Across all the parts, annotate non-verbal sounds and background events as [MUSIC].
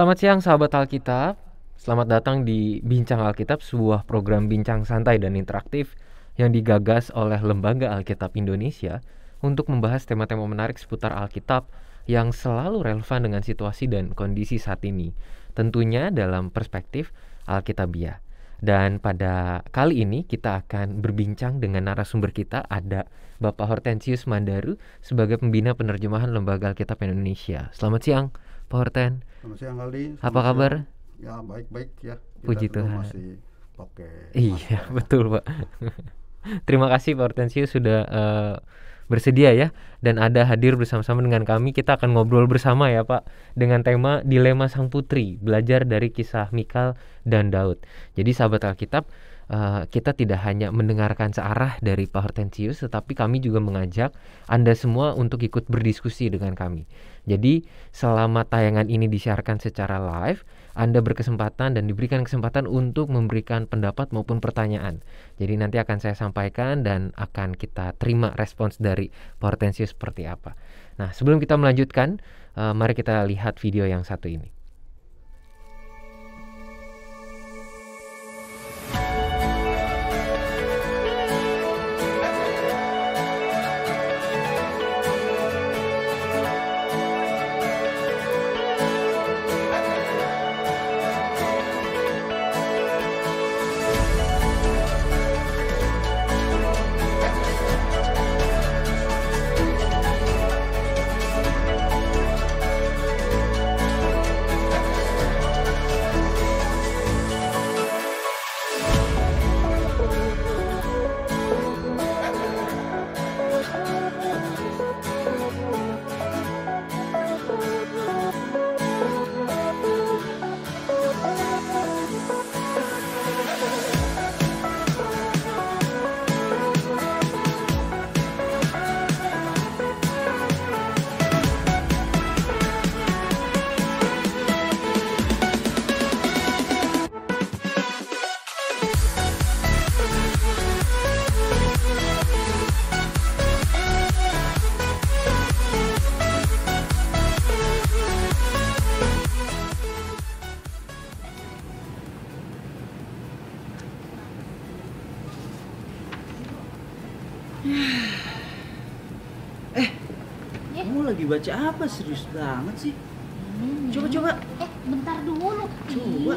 Selamat siang sahabat Alkitab. Selamat datang di Bincang Alkitab, sebuah program bincang santai dan interaktif yang digagas oleh Lembaga Alkitab Indonesia untuk membahas tema-tema menarik seputar Alkitab yang selalu relevan dengan situasi dan kondisi saat ini. Tentunya dalam perspektif Alkitabiah. Dan pada kali ini kita akan berbincang dengan narasumber kita ada Bapak Hortensius Mandaru sebagai pembina penerjemahan Lembaga Alkitab Indonesia. Selamat siang. Pak Horten. Selamat siang Aldi. Selamat Apa kabar? Ya baik-baik ya. Kita Puji Tuhan. Masih pakai. Iya masker. [LAUGHS] betul Pak. [LAUGHS] Terima kasih Pak Hortensius sudah uh, bersedia ya dan ada hadir bersama-sama dengan kami kita akan ngobrol bersama ya Pak dengan tema dilema sang putri belajar dari kisah Mikal dan Daud. Jadi sahabat Alkitab uh, kita tidak hanya mendengarkan searah dari Pak Hortensius, tetapi kami juga mengajak Anda semua untuk ikut berdiskusi dengan kami. Jadi, selama tayangan ini disiarkan secara live, Anda berkesempatan dan diberikan kesempatan untuk memberikan pendapat maupun pertanyaan. Jadi, nanti akan saya sampaikan dan akan kita terima respons dari Pak Hortensius seperti apa. Nah, sebelum kita melanjutkan, uh, mari kita lihat video yang satu ini. dibaca apa serius banget sih hmm. coba coba eh bentar dulu coba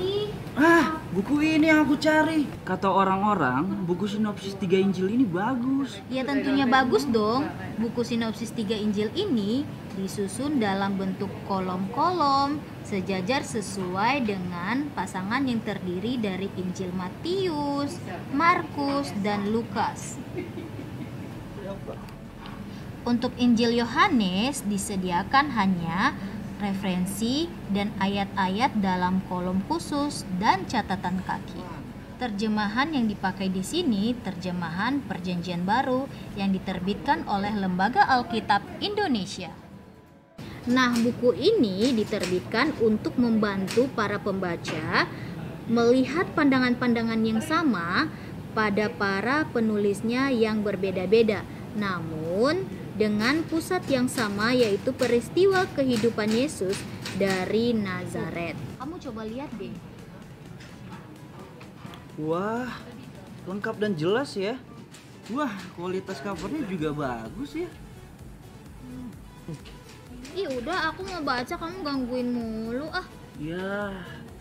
ah buku ini yang aku cari kata orang-orang buku sinopsis tiga Injil ini bagus ya tentunya bagus dong buku sinopsis tiga Injil ini disusun dalam bentuk kolom-kolom sejajar sesuai dengan pasangan yang terdiri dari Injil Matius, Markus, dan Lukas. Untuk Injil Yohanes disediakan hanya referensi dan ayat-ayat dalam kolom khusus dan catatan kaki. Terjemahan yang dipakai di sini terjemahan Perjanjian Baru yang diterbitkan oleh Lembaga Alkitab Indonesia. Nah, buku ini diterbitkan untuk membantu para pembaca melihat pandangan-pandangan yang sama pada para penulisnya yang berbeda-beda, namun dengan pusat yang sama yaitu peristiwa kehidupan Yesus dari Nazaret. Kamu coba lihat deh. Wah, lengkap dan jelas ya. Wah, kualitas covernya juga bagus ya. Hmm. Ih, udah aku mau baca kamu gangguin mulu ah. Ya,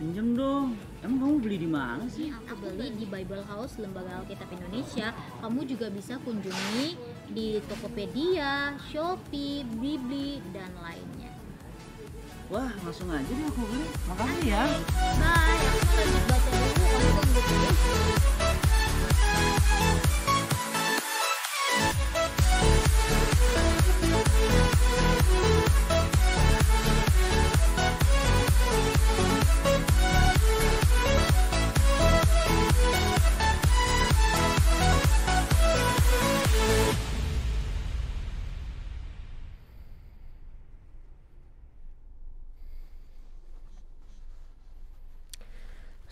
Pinjam dong. Emang kamu beli di mana sih? Iya, aku beli di Bible House Lembaga Alkitab Indonesia. Kamu juga bisa kunjungi di Tokopedia, Shopee, Blibli, dan lainnya. Wah, langsung aja deh aku beli. Makasih ya. Bye. Aku lanjut baca buku.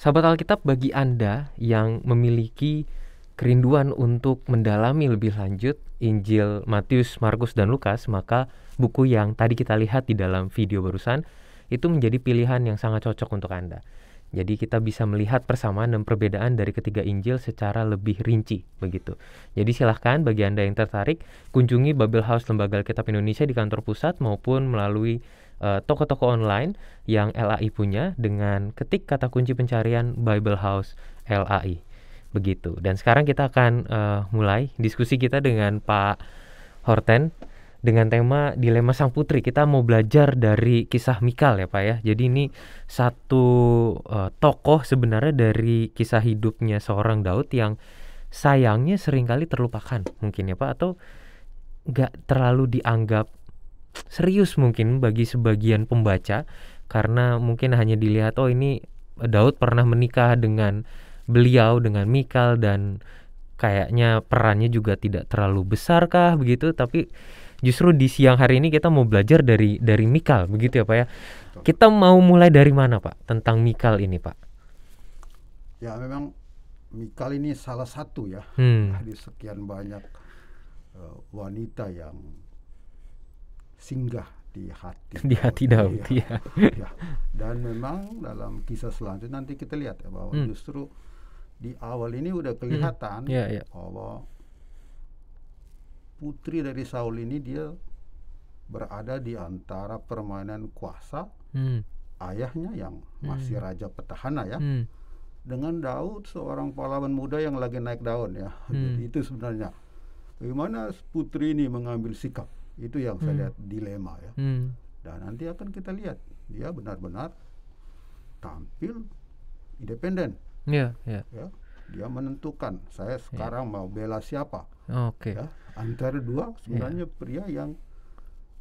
Sahabat Alkitab bagi Anda yang memiliki kerinduan untuk mendalami lebih lanjut Injil Matius, Markus, dan Lukas, maka buku yang tadi kita lihat di dalam video barusan itu menjadi pilihan yang sangat cocok untuk Anda. Jadi kita bisa melihat persamaan dan perbedaan dari ketiga Injil secara lebih rinci begitu. Jadi silahkan bagi Anda yang tertarik kunjungi Babel House Lembaga Alkitab Indonesia di kantor pusat maupun melalui Eh, toko-toko uh, online yang LAI punya dengan ketik kata kunci pencarian Bible House LAI. Begitu. Dan sekarang kita akan uh, mulai diskusi kita dengan Pak Horten dengan tema dilema sang putri. Kita mau belajar dari kisah Mikal ya, Pak ya. Jadi ini satu uh, tokoh sebenarnya dari kisah hidupnya seorang Daud yang sayangnya seringkali terlupakan mungkin ya Pak atau nggak terlalu dianggap serius mungkin bagi sebagian pembaca karena mungkin hanya dilihat oh ini Daud pernah menikah dengan beliau dengan Mikal dan kayaknya perannya juga tidak terlalu besar kah begitu tapi justru di siang hari ini kita mau belajar dari dari Mikal begitu ya Pak ya. Kita mau mulai dari mana Pak tentang Mikal ini Pak? Ya memang Mikal ini salah satu ya hmm. dari sekian banyak eh, wanita yang singgah di hati di hati Daud, ya. ya. Iya. Dan memang dalam kisah selanjutnya nanti kita lihat ya bahwa hmm. justru di awal ini udah hmm. kelihatan hmm. yeah, yeah. bahwa putri dari Saul ini dia berada di antara permainan kuasa hmm. ayahnya yang hmm. masih hmm. raja petahana ya. Hmm. Dengan Daud seorang pahlawan muda yang lagi naik daun ya. Hmm. Jadi itu sebenarnya bagaimana putri ini mengambil sikap itu yang hmm. saya lihat dilema ya. Hmm. Dan nanti akan kita lihat dia benar-benar tampil independen. yeah, yeah. ya. Dia menentukan saya iya. sekarang yeah. mau bela siapa. Oke. Okay. Ya, antara dua sebenarnya yeah. pria yang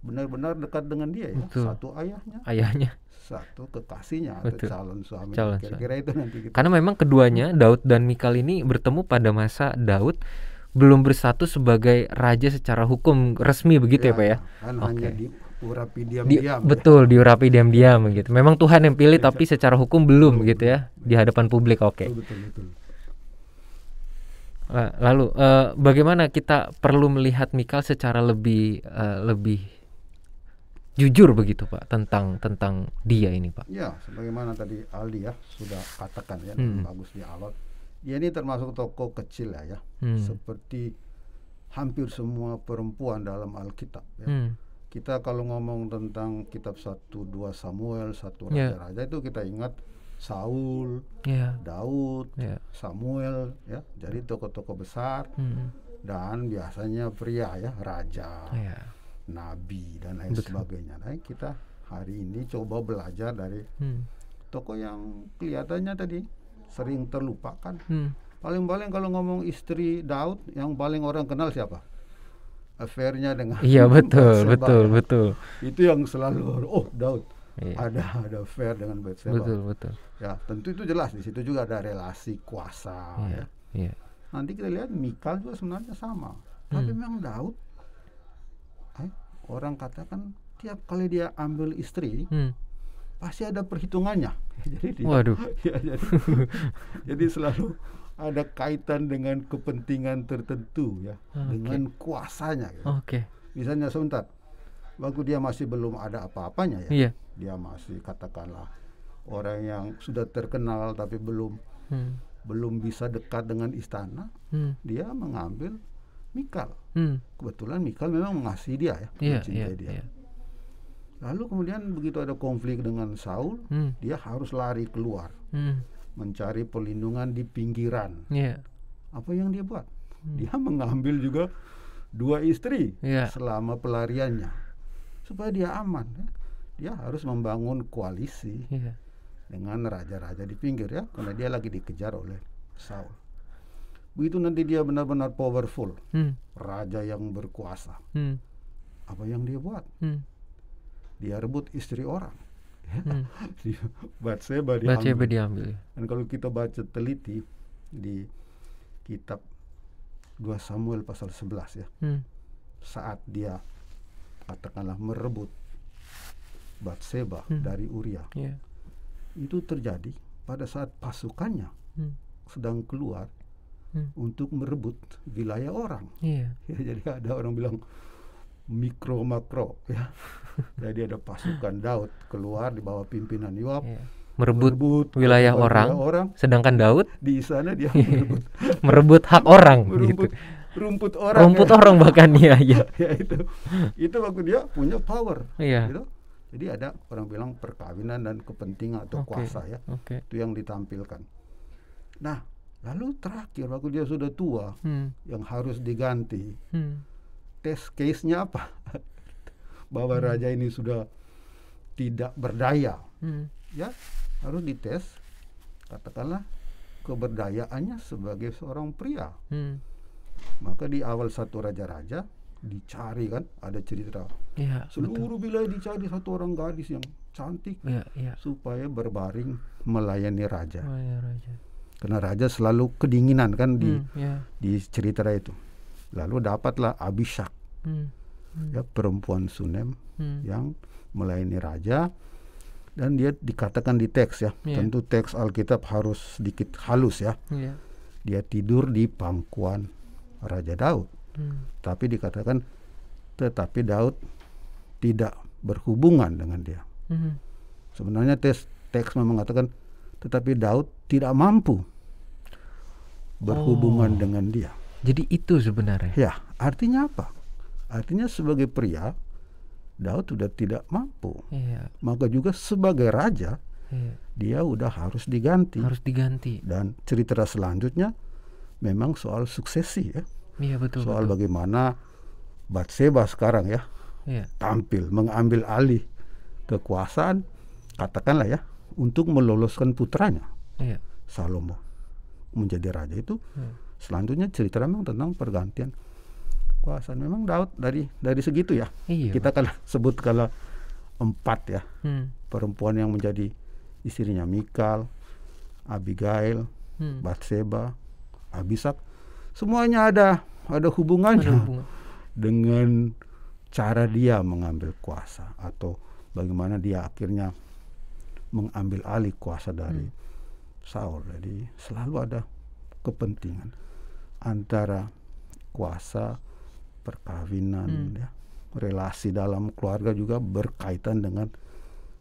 benar-benar dekat dengan dia ya. Betul. Satu ayahnya. Ayahnya. Satu kekasihnya Betul. calon suami. Calon Kira-kira itu nanti kita. Karena memang keduanya hmm. Daud dan Mikal ini bertemu pada masa Daud belum berstatus sebagai raja secara hukum resmi begitu ya, ya Pak ya. Kan okay. diurapi diam-diam. Di, ya. betul, ya. diurapi diam-diam begitu. Memang Tuhan yang pilih tapi secara hukum belum betul, gitu ya betul. di hadapan publik. Oke. Okay. Betul, betul, betul. Lalu uh, bagaimana kita perlu melihat Mikal secara lebih uh, lebih jujur begitu Pak tentang tentang dia ini Pak. Ya, sebagaimana tadi Aldi ya sudah katakan ya hmm. bagus di awal ya ini termasuk toko kecil lah ya, hmm. seperti hampir semua perempuan dalam Alkitab. Ya. Hmm. Kita kalau ngomong tentang kitab 1 2 Samuel, satu yeah. raja-raja itu kita ingat Saul, yeah. Daud, yeah. Samuel ya. Jadi toko-toko besar hmm. dan biasanya pria ya, raja. Yeah. Nabi dan lain Betul. sebagainya. Nah, kita hari ini coba belajar dari hmm. tokoh yang kelihatannya tadi sering terlupakan. paling hmm. Paling-paling kalau ngomong istri Daud, yang paling orang kenal siapa? Affairnya dengan Iya [LAUGHS] betul, betul, ya. betul. Itu yang selalu oh Daud. Iya. Ada ada affair dengan Betul, betul. Ya, tentu itu jelas di situ juga ada relasi kuasa iya, ya. Iya. Nanti kita lihat Mikal juga sebenarnya sama. Hmm. Tapi memang Daud eh, orang katakan tiap kali dia ambil istri, hmm pasti ada perhitungannya. [LAUGHS] jadi dia, Waduh. [LAUGHS] Ya, jadi, [LAUGHS] jadi selalu ada kaitan dengan kepentingan tertentu ya, okay. dengan kuasanya. Ya. Oke. Okay. Misalnya sebentar, waktu dia masih belum ada apa-apanya ya, yeah. dia masih katakanlah orang yang sudah terkenal tapi belum hmm. belum bisa dekat dengan istana, hmm. dia mengambil Mikal. Hmm. Kebetulan Mikal memang mengasihi dia ya, yeah, mencintai yeah, dia. Yeah. Lalu kemudian begitu ada konflik dengan Saul, hmm. dia harus lari keluar, hmm. mencari perlindungan di pinggiran. Yeah. Apa yang dia buat? Hmm. Dia [LAUGHS] mengambil juga dua istri yeah. selama pelariannya, supaya dia aman. Ya. Dia harus membangun koalisi yeah. dengan raja-raja di pinggir ya, karena dia lagi dikejar oleh Saul. Begitu nanti dia benar-benar powerful, hmm. raja yang berkuasa. Hmm. Apa yang dia buat? Hmm dia rebut istri orang ya. hmm. Batseba diambil. diambil. Dan kalau kita baca teliti di kitab 2 Samuel pasal 11 ya. Hmm. Saat dia katakanlah merebut Batseba hmm. dari Uria. Yeah. Itu terjadi pada saat pasukannya hmm. sedang keluar hmm. untuk merebut wilayah orang. Yeah. [LAUGHS] Ya, jadi ada orang bilang mikro makro ya. Jadi ada pasukan Daud keluar di bawah pimpinan Yoab. Yeah. Merebut, merebut wilayah orang, orang, sedangkan Daud di sana dia [LAUGHS] iya. merebut, merebut hak orang, gitu. merebut gitu. rumput orang, rumput ya. orang bahkan ya, ya. [LAUGHS] ya itu, itu waktu dia punya power, yeah. gitu. Jadi ada orang bilang perkawinan dan kepentingan atau okay. kuasa ya, okay. itu yang ditampilkan. Nah, lalu terakhir waktu dia sudah tua, hmm. yang harus diganti, hmm test case-nya apa? Bahwa hmm. raja ini sudah tidak berdaya. Hmm. Ya, harus dites katakanlah keberdayaannya sebagai seorang pria. Hmm. Maka di awal satu raja-raja dicari kan ada cerita ya, seluruh betul. wilayah dicari satu orang gadis yang cantik ya, ya. supaya berbaring melayani raja. Oh, raja. Karena raja selalu kedinginan kan di hmm, ya. di cerita itu. Lalu dapatlah Abishak, hmm. Hmm. ya perempuan Sunem hmm. yang melayani raja dan dia dikatakan di teks ya. Yeah. Tentu teks Alkitab harus sedikit halus ya. Yeah. Dia tidur di pangkuan Raja Daud. Hmm. Tapi dikatakan tetapi Daud tidak berhubungan dengan dia. Hmm. Sebenarnya teks teks memang mengatakan tetapi Daud tidak mampu berhubungan oh. dengan dia. Jadi itu sebenarnya. Ya, artinya apa? Artinya sebagai pria Daud sudah tidak mampu. Iya. Maka juga sebagai raja iya. dia sudah harus diganti. Harus diganti. Dan cerita selanjutnya memang soal suksesi ya. Iya betul. Soal betul. bagaimana Batseba sekarang ya iya. tampil mengambil alih kekuasaan katakanlah ya untuk meloloskan putranya iya. Salomo menjadi raja itu. Iya selanjutnya cerita memang tentang pergantian kekuasaan memang Daud dari dari segitu ya iya, kita kan [LAUGHS] sebut kalau empat ya hmm. perempuan yang menjadi istrinya Mikal Abigail hmm. Batseba Abisak semuanya ada ada hubungannya ada [LAUGHS] dengan cara dia mengambil kuasa atau bagaimana dia akhirnya mengambil alih kuasa dari hmm. Saul jadi selalu ada kepentingan antara kuasa perkawinan hmm. ya relasi dalam keluarga juga berkaitan dengan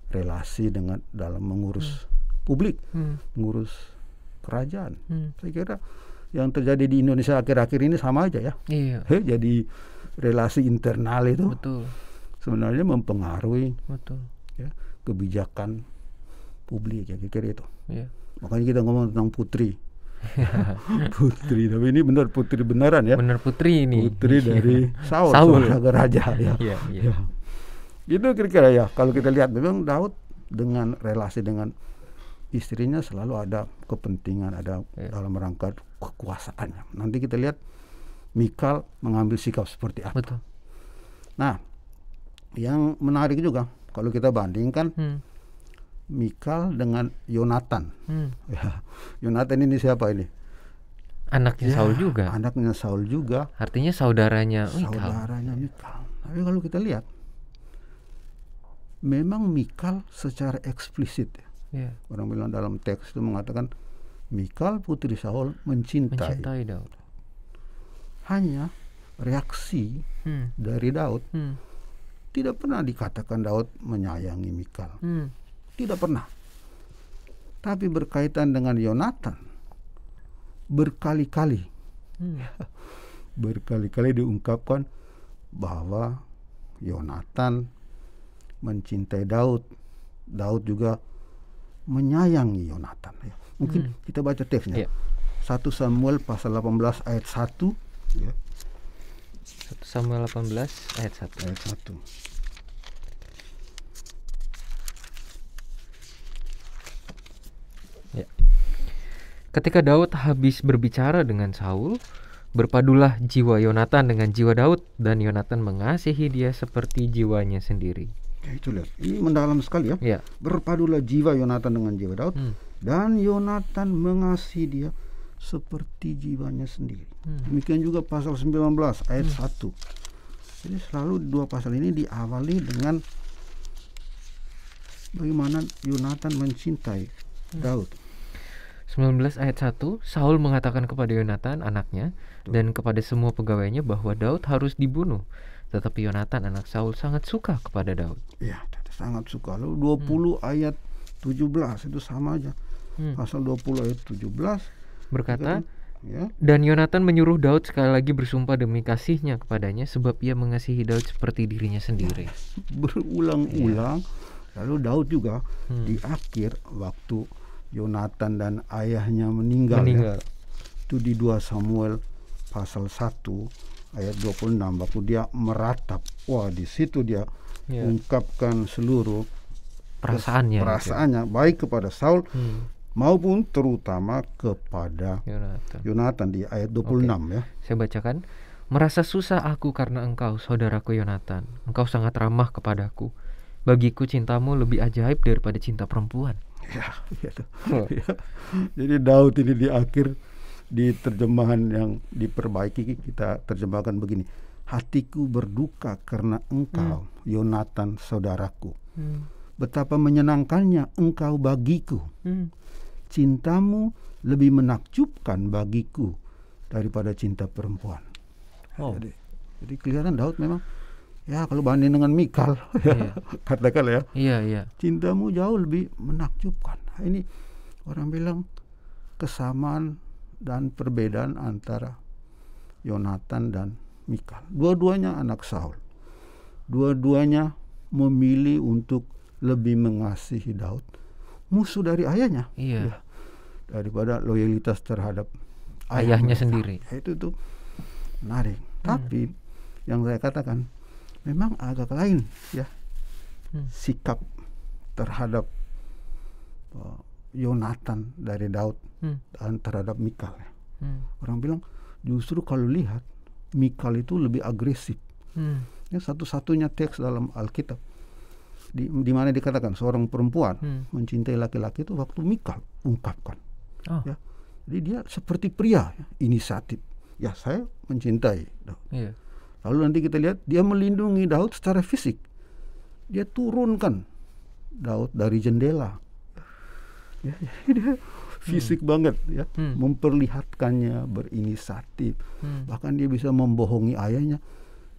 relasi dengan dalam mengurus hmm. publik, hmm. mengurus kerajaan. Hmm. Saya kira yang terjadi di Indonesia akhir-akhir ini sama aja ya. Iya. [LAUGHS] He, jadi relasi internal itu Betul. sebenarnya mempengaruhi Betul. Ya, kebijakan publik ya kira, -kira itu. Iya. Makanya kita ngomong tentang putri [LAUGHS] putri, tapi ini benar putri beneran ya. benar putri ini. Putri [LAUGHS] dari Saul, Saul. Saul raja ya. Iya, iya. Ya. Itu kira-kira ya kalau kita lihat memang Daud dengan relasi dengan istrinya selalu ada kepentingan ada ya. dalam rangka kekuasaannya. Nanti kita lihat Mikal mengambil sikap seperti apa. Betul. Nah, yang menarik juga kalau kita bandingkan hmm Mikal dengan Yonatan. Hmm. Ya, Yonatan ini siapa ini? Anaknya ya, Saul juga. Anaknya Saul juga. Artinya saudaranya Mikal. Saudaranya Mikal. Tapi kalau kita lihat, memang Mikal secara eksplisit. Ya. ya. Orang bilang dalam teks itu mengatakan Mikal putri Saul mencintai. Mencintai Daud. Hanya reaksi hmm. dari Daud hmm. tidak pernah dikatakan Daud menyayangi Mikal. Hmm tidak pernah. Tapi berkaitan dengan Yonatan, berkali-kali, hmm. [LAUGHS] berkali-kali diungkapkan bahwa Yonatan mencintai Daud, Daud juga menyayangi Yonatan. Ya. Mungkin hmm. kita baca teksnya. Yeah. 1 Samuel pasal 18 ayat 1 ya. 1 Samuel 18 ayat 1. Ayat 1. Ketika Daud habis berbicara dengan Saul, berpadulah jiwa Yonatan dengan jiwa Daud dan Yonatan mengasihi dia seperti jiwanya sendiri. Ya itu lihat, ini mendalam sekali ya. ya. Berpadulah jiwa Yonatan dengan jiwa Daud hmm. dan Yonatan mengasihi dia seperti jiwanya sendiri. Hmm. Demikian juga pasal 19 ayat hmm. 1. Jadi selalu dua pasal ini diawali dengan bagaimana Yonatan mencintai hmm. Daud 19 ayat 1, Saul mengatakan kepada Yonatan anaknya dan kepada semua pegawainya bahwa Daud harus dibunuh. Tetapi Yonatan anak Saul sangat suka kepada Daud. ya sangat suka. Lalu 20 hmm. ayat 17 itu sama aja. Hmm. Pasal 20 ayat 17 berkata, Ya. Dan Yonatan menyuruh Daud sekali lagi bersumpah demi kasihnya kepadanya sebab ia mengasihi Daud seperti dirinya sendiri. Ya, berulang-ulang. Ya. Lalu Daud juga hmm. di akhir waktu Yonatan dan ayahnya meninggal, ya. meninggal. Ya? itu di 2 Samuel pasal 1 ayat 26 waktu dia meratap wah di situ dia yeah. ungkapkan seluruh perasaannya perasaannya gitu. baik kepada Saul hmm. maupun terutama kepada Yonatan. Yonatan di ayat 26 okay. ya saya bacakan merasa susah aku karena engkau saudaraku Yonatan engkau sangat ramah kepadaku bagiku cintamu lebih ajaib daripada cinta perempuan Ya, [LAUGHS] iya. ya. Jadi Daud ini di akhir di terjemahan yang diperbaiki kita terjemahkan begini. Hatiku berduka karena engkau, hmm. Yonatan saudaraku. Hmm. Betapa menyenangkannya engkau bagiku. Hmm. Cintamu lebih menakjubkan bagiku daripada cinta perempuan. Oh. Jadi, jadi kelihatan Daud memang ya kalau banding dengan Mikal iya. [LAUGHS] katakan ya iya iya cintamu jauh lebih menakjubkan nah, ini orang bilang kesamaan dan perbedaan antara Yonatan dan Mikal dua-duanya anak Saul dua-duanya memilih untuk lebih mengasihi Daud musuh dari ayahnya iya ya, daripada loyalitas terhadap ayahnya, ayahnya sendiri nah, itu tuh menarik hmm. tapi yang saya katakan memang agak lain ya hmm. sikap terhadap uh, Yonatan dari Daud hmm. dan terhadap Mikal. Ya. Hmm. Orang bilang justru kalau lihat Mikal itu lebih agresif. Hmm. Ya, satu-satunya teks dalam Alkitab di, di mana dikatakan seorang perempuan hmm. mencintai laki-laki itu waktu Mikal ungkapkan. Oh. Ya. Jadi dia seperti pria, ya, inisiatif. Ya saya mencintai. Yeah. Lalu nanti kita lihat dia melindungi Daud secara fisik. Dia turunkan Daud dari jendela. Ya, ya, [LAUGHS] dia fisik hmm. banget ya, hmm. memperlihatkannya berinisiatif. Hmm. Bahkan dia bisa membohongi ayahnya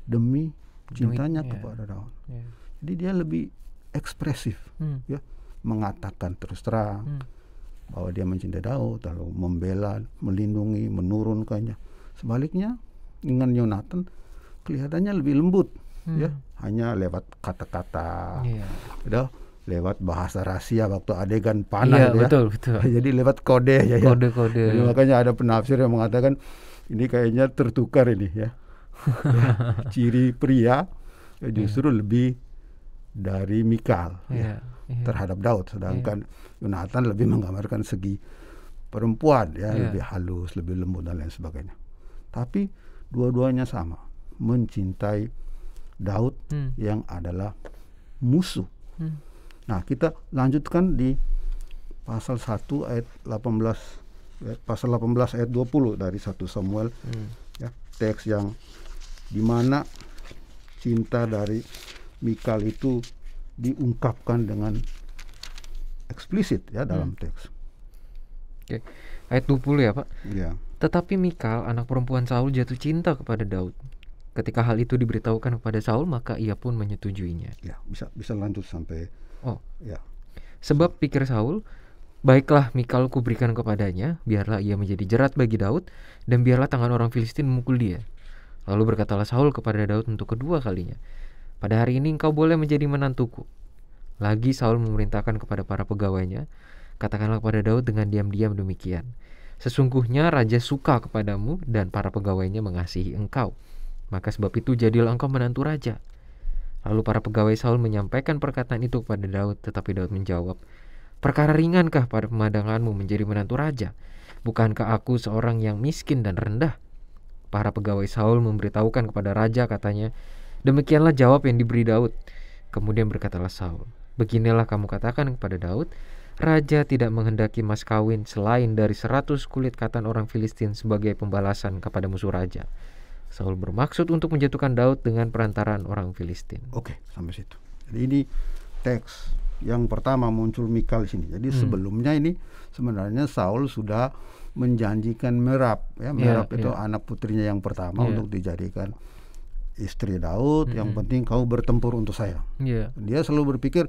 demi cintanya demi, ya. kepada yeah. Daud. Yeah. Jadi dia lebih ekspresif hmm. ya, mengatakan terus terang hmm. bahwa dia mencintai Daud, lalu membela, melindungi, menurunkannya. Sebaliknya dengan Yonatan kelihatannya lebih lembut hmm. ya hanya lewat kata-kata yeah. Gitu. lewat bahasa rahasia waktu adegan panah, yeah, gitu ya. betul betul. [LAUGHS] Jadi lewat kode ya. ya. Kode-kode. makanya ada penafsir yang mengatakan ini kayaknya tertukar ini ya. [LAUGHS] ya ciri pria iya. justru yeah. lebih dari Mikal yeah, ya, iya, iya. terhadap Daud sedangkan yeah. Yonatan lebih menggambarkan segi perempuan ya yeah. lebih halus, lebih lembut dan lain sebagainya. Tapi dua-duanya sama mencintai Daud hmm. yang adalah musuh. Hmm. Nah, kita lanjutkan di pasal 1 ayat 18 eh, pasal 18 ayat 20 dari 1 Samuel. Hmm. Ya, teks yang di mana cinta dari Mikal itu diungkapkan dengan eksplisit ya dalam hmm. teks. Oke. Ayat 20 ya, Pak. Iya. Tetapi Mikal, anak perempuan Saul jatuh cinta kepada Daud. Ketika hal itu diberitahukan kepada Saul, maka ia pun menyetujuinya. Ya, bisa bisa lanjut sampai Oh. Ya. Sebab pikir Saul, baiklah Mikal berikan kepadanya, biarlah ia menjadi jerat bagi Daud dan biarlah tangan orang Filistin memukul dia. Lalu berkatalah Saul kepada Daud untuk kedua kalinya, "Pada hari ini engkau boleh menjadi menantuku." Lagi Saul memerintahkan kepada para pegawainya, "Katakanlah kepada Daud dengan diam-diam demikian." Sesungguhnya raja suka kepadamu dan para pegawainya mengasihi engkau. Maka sebab itu jadilah engkau menantu raja. Lalu para pegawai Saul menyampaikan perkataan itu kepada Daud, tetapi Daud menjawab, Perkara ringankah pada pemandanganmu menjadi menantu raja? Bukankah aku seorang yang miskin dan rendah? Para pegawai Saul memberitahukan kepada raja katanya, Demikianlah jawab yang diberi Daud. Kemudian berkatalah Saul, Beginilah kamu katakan kepada Daud, Raja tidak menghendaki mas kawin selain dari seratus kulit katan orang Filistin sebagai pembalasan kepada musuh raja. Saul bermaksud untuk menjatuhkan Daud dengan perantaraan orang Filistin. Oke, sampai situ. Jadi ini teks yang pertama muncul Mikal di sini. Jadi hmm. sebelumnya ini sebenarnya Saul sudah menjanjikan Merab, ya, ya Merab yeah, itu yeah. anak putrinya yang pertama yeah. untuk dijadikan istri Daud. -hmm. Yang penting kau bertempur untuk saya. Yeah. Dia selalu berpikir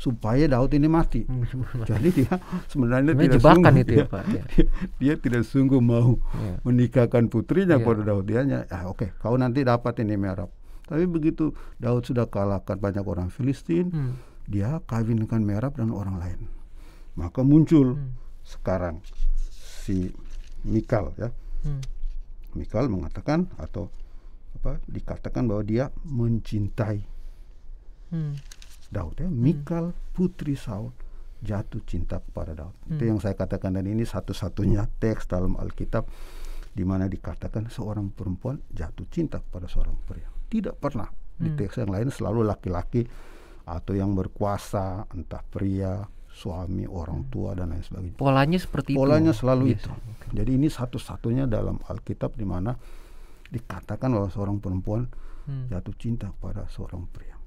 supaya Daud ini mati. [LAUGHS] Jadi dia sebenarnya tidak sungguh, itu dia, ya, Pak. Ya. Dia, dia tidak sungguh mau ya. menikahkan putrinya iya. ya. pada Daud. Dia ah, oke, okay, kau nanti dapat ini merah. Tapi begitu Daud sudah kalahkan banyak orang Filistin, hmm. dia kawinkan Merab dan orang lain. Maka muncul hmm. sekarang si Mikal ya. Hmm. Mikal mengatakan atau apa dikatakan bahwa dia mencintai hmm. Daud ya hmm. Mikal hmm. putri Saul jatuh cinta kepada Daud hmm. itu yang saya katakan dan ini satu-satunya teks dalam Alkitab di mana dikatakan seorang perempuan jatuh cinta kepada seorang pria tidak pernah hmm. di teks yang lain selalu laki-laki atau yang berkuasa entah pria suami orang hmm. tua dan lain sebagainya polanya seperti polanya iya. itu. selalu yes. itu okay. jadi ini satu-satunya dalam Alkitab di mana dikatakan bahwa seorang perempuan hmm. jatuh cinta kepada seorang pria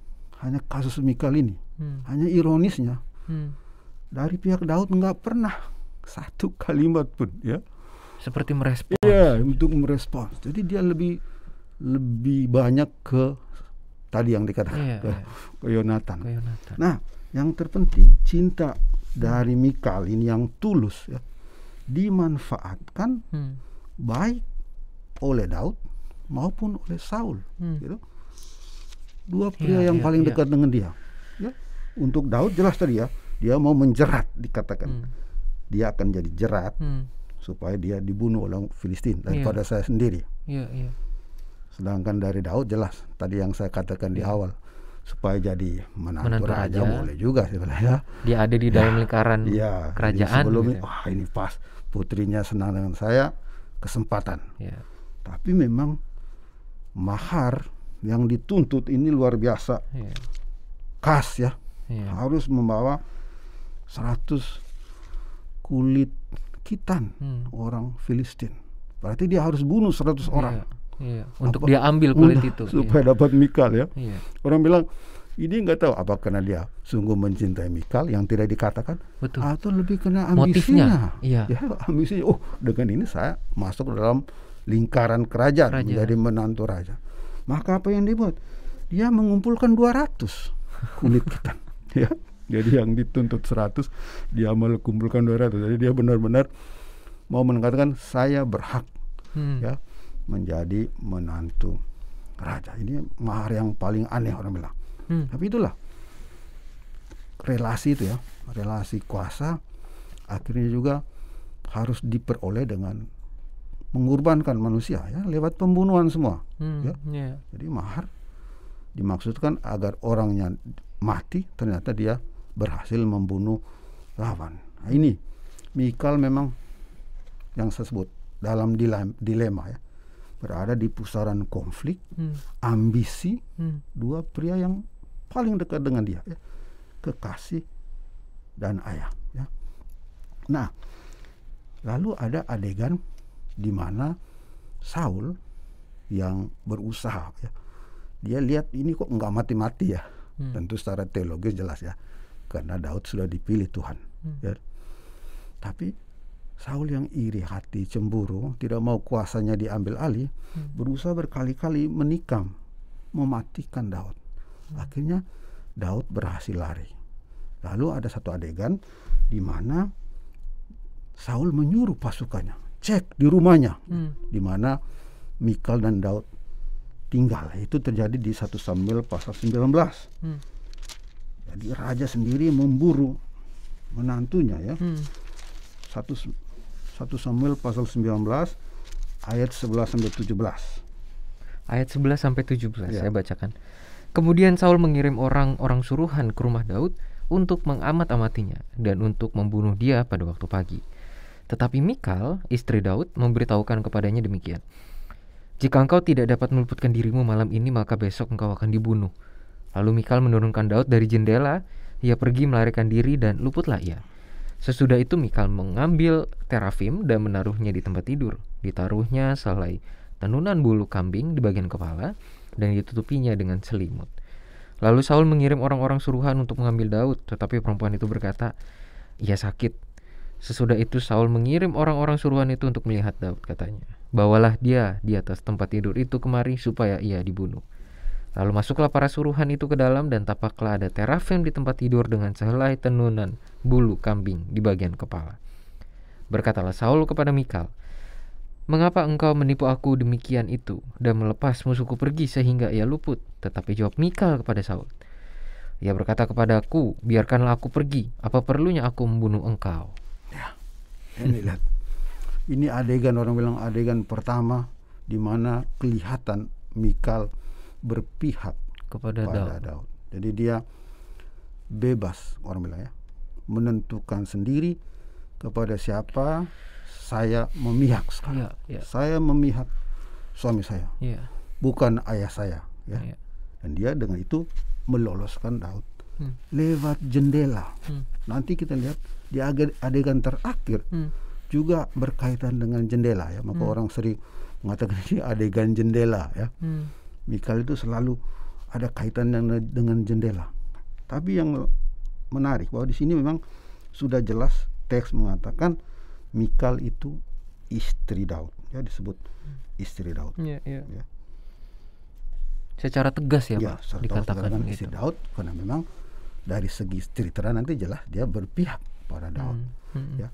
hanya kasus Mikal ini. Hmm. Hanya ironisnya hmm. dari pihak Daud nggak pernah satu kalimat pun ya. Seperti merespon. Iya, untuk merespon. Jadi dia lebih lebih banyak ke tadi yang dikatakan iya, ke, iya. ke Yonatan. Nah, yang terpenting cinta dari Mikal ini yang tulus ya dimanfaatkan hmm. baik oleh Daud maupun oleh Saul hmm. gitu dua pria ya, yang ya, paling ya. dekat dengan dia. Ya. Untuk Daud jelas tadi ya, dia mau menjerat dikatakan. Hmm. Dia akan jadi jerat hmm. supaya dia dibunuh oleh Filistin daripada iya. ya. saya sendiri. Ya, ya. Sedangkan dari Daud jelas tadi yang saya katakan ya. di iya. awal supaya jadi menantu, menantu raja, raja boleh juga sebenarnya. Dia ada di ya. dalam iya, gitu ya, lingkaran ya, kerajaan. Sebelum gitu. wah ini pas putrinya senang dengan saya kesempatan. Ya. Tapi memang mahar yang dituntut ini luar biasa yeah. khas ya yeah. harus membawa 100 kulit kitan hmm. orang Filistin berarti dia harus bunuh 100 iya, orang yeah. untuk dia ambil kulit itu supaya yeah. dapat Mikal ya yeah. orang bilang ini nggak tahu apa karena dia sungguh mencintai Mikal yang tidak dikatakan Betul. atau lebih kena ambisinya yeah. Iya. ya ambisinya oh dengan ini saya masuk dalam lingkaran kerajaan raja. menjadi menantu raja maka apa yang dibuat? Dia mengumpulkan 200 unit kita. [LAUGHS] ya. Jadi yang dituntut 100, dia mengumpulkan 200. Jadi dia benar-benar mau mengatakan saya berhak hmm. ya menjadi menantu raja. Ini mahar yang paling aneh orang bilang. Hmm. Tapi itulah relasi itu ya, relasi kuasa akhirnya juga harus diperoleh dengan mengorbankan manusia ya lewat pembunuhan semua hmm, ya yeah. jadi mahar dimaksudkan agar orangnya mati ternyata dia berhasil membunuh lawan nah, ini Mikal memang yang saya sebut dalam dilema, dilema ya berada di pusaran konflik hmm. ambisi hmm. dua pria yang paling dekat dengan dia ya kekasih dan ayah ya nah lalu ada adegan di mana Saul yang berusaha ya, dia lihat ini kok nggak mati-mati ya hmm. tentu secara teologis jelas ya karena Daud sudah dipilih Tuhan hmm. ya. tapi Saul yang iri hati cemburu tidak mau kuasanya diambil alih hmm. berusaha berkali-kali menikam mematikan Daud hmm. akhirnya Daud berhasil lari lalu ada satu adegan di mana Saul menyuruh pasukannya cek di rumahnya hmm. di mana Mikal dan Daud tinggal. Itu terjadi di satu Samuel pasal 19. Hmm. Jadi raja sendiri memburu menantunya ya. Hmm. 1 1 Samuel pasal 19 ayat 11 sampai 17. Ayat 11 sampai 17 ya. saya bacakan. Kemudian Saul mengirim orang-orang suruhan ke rumah Daud untuk mengamat-amatinya dan untuk membunuh dia pada waktu pagi. Tetapi Mikal, istri Daud, memberitahukan kepadanya demikian. Jika engkau tidak dapat meluputkan dirimu malam ini, maka besok engkau akan dibunuh. Lalu Mikal menurunkan Daud dari jendela, ia pergi melarikan diri dan luputlah ia. Sesudah itu Mikal mengambil terafim dan menaruhnya di tempat tidur. Ditaruhnya selai tenunan bulu kambing di bagian kepala dan ditutupinya dengan selimut. Lalu Saul mengirim orang-orang suruhan untuk mengambil Daud, tetapi perempuan itu berkata, "Ia sakit, Sesudah itu Saul mengirim orang-orang suruhan itu untuk melihat Daud katanya. Bawalah dia di atas tempat tidur itu kemari supaya ia dibunuh. Lalu masuklah para suruhan itu ke dalam dan tapaklah ada terafim di tempat tidur dengan sehelai tenunan bulu kambing di bagian kepala. Berkatalah Saul kepada Mikal, Mengapa engkau menipu aku demikian itu dan melepas musuhku pergi sehingga ia luput? Tetapi jawab Mikal kepada Saul, Ia berkata kepadaku, biarkanlah aku pergi, apa perlunya aku membunuh engkau? ini lihat ini adegan orang bilang adegan pertama di mana kelihatan Mikal berpihak kepada, kepada Daud. Daud. Jadi dia bebas orang bilang ya, menentukan sendiri kepada siapa saya memihak Ya, ya. Saya memihak suami saya, ya. bukan ayah saya. Ya. Ya. Dan dia dengan itu meloloskan Daud hmm. lewat jendela. Hmm. Nanti kita lihat di adegan terakhir hmm. juga berkaitan dengan jendela ya. Maka hmm. orang sering mengatakan ini adegan jendela ya. Hmm. Mikal itu selalu ada kaitan dengan, dengan jendela. Tapi yang menarik bahwa di sini memang sudah jelas teks mengatakan Mikal itu istri Daud. Ya disebut istri Daud. Yeah, yeah. Ya. Secara tegas ya, ya Pak dikatakan istri Daud karena memang dari segi cerita nanti jelas dia berpihak pada Daud hmm. Hmm. ya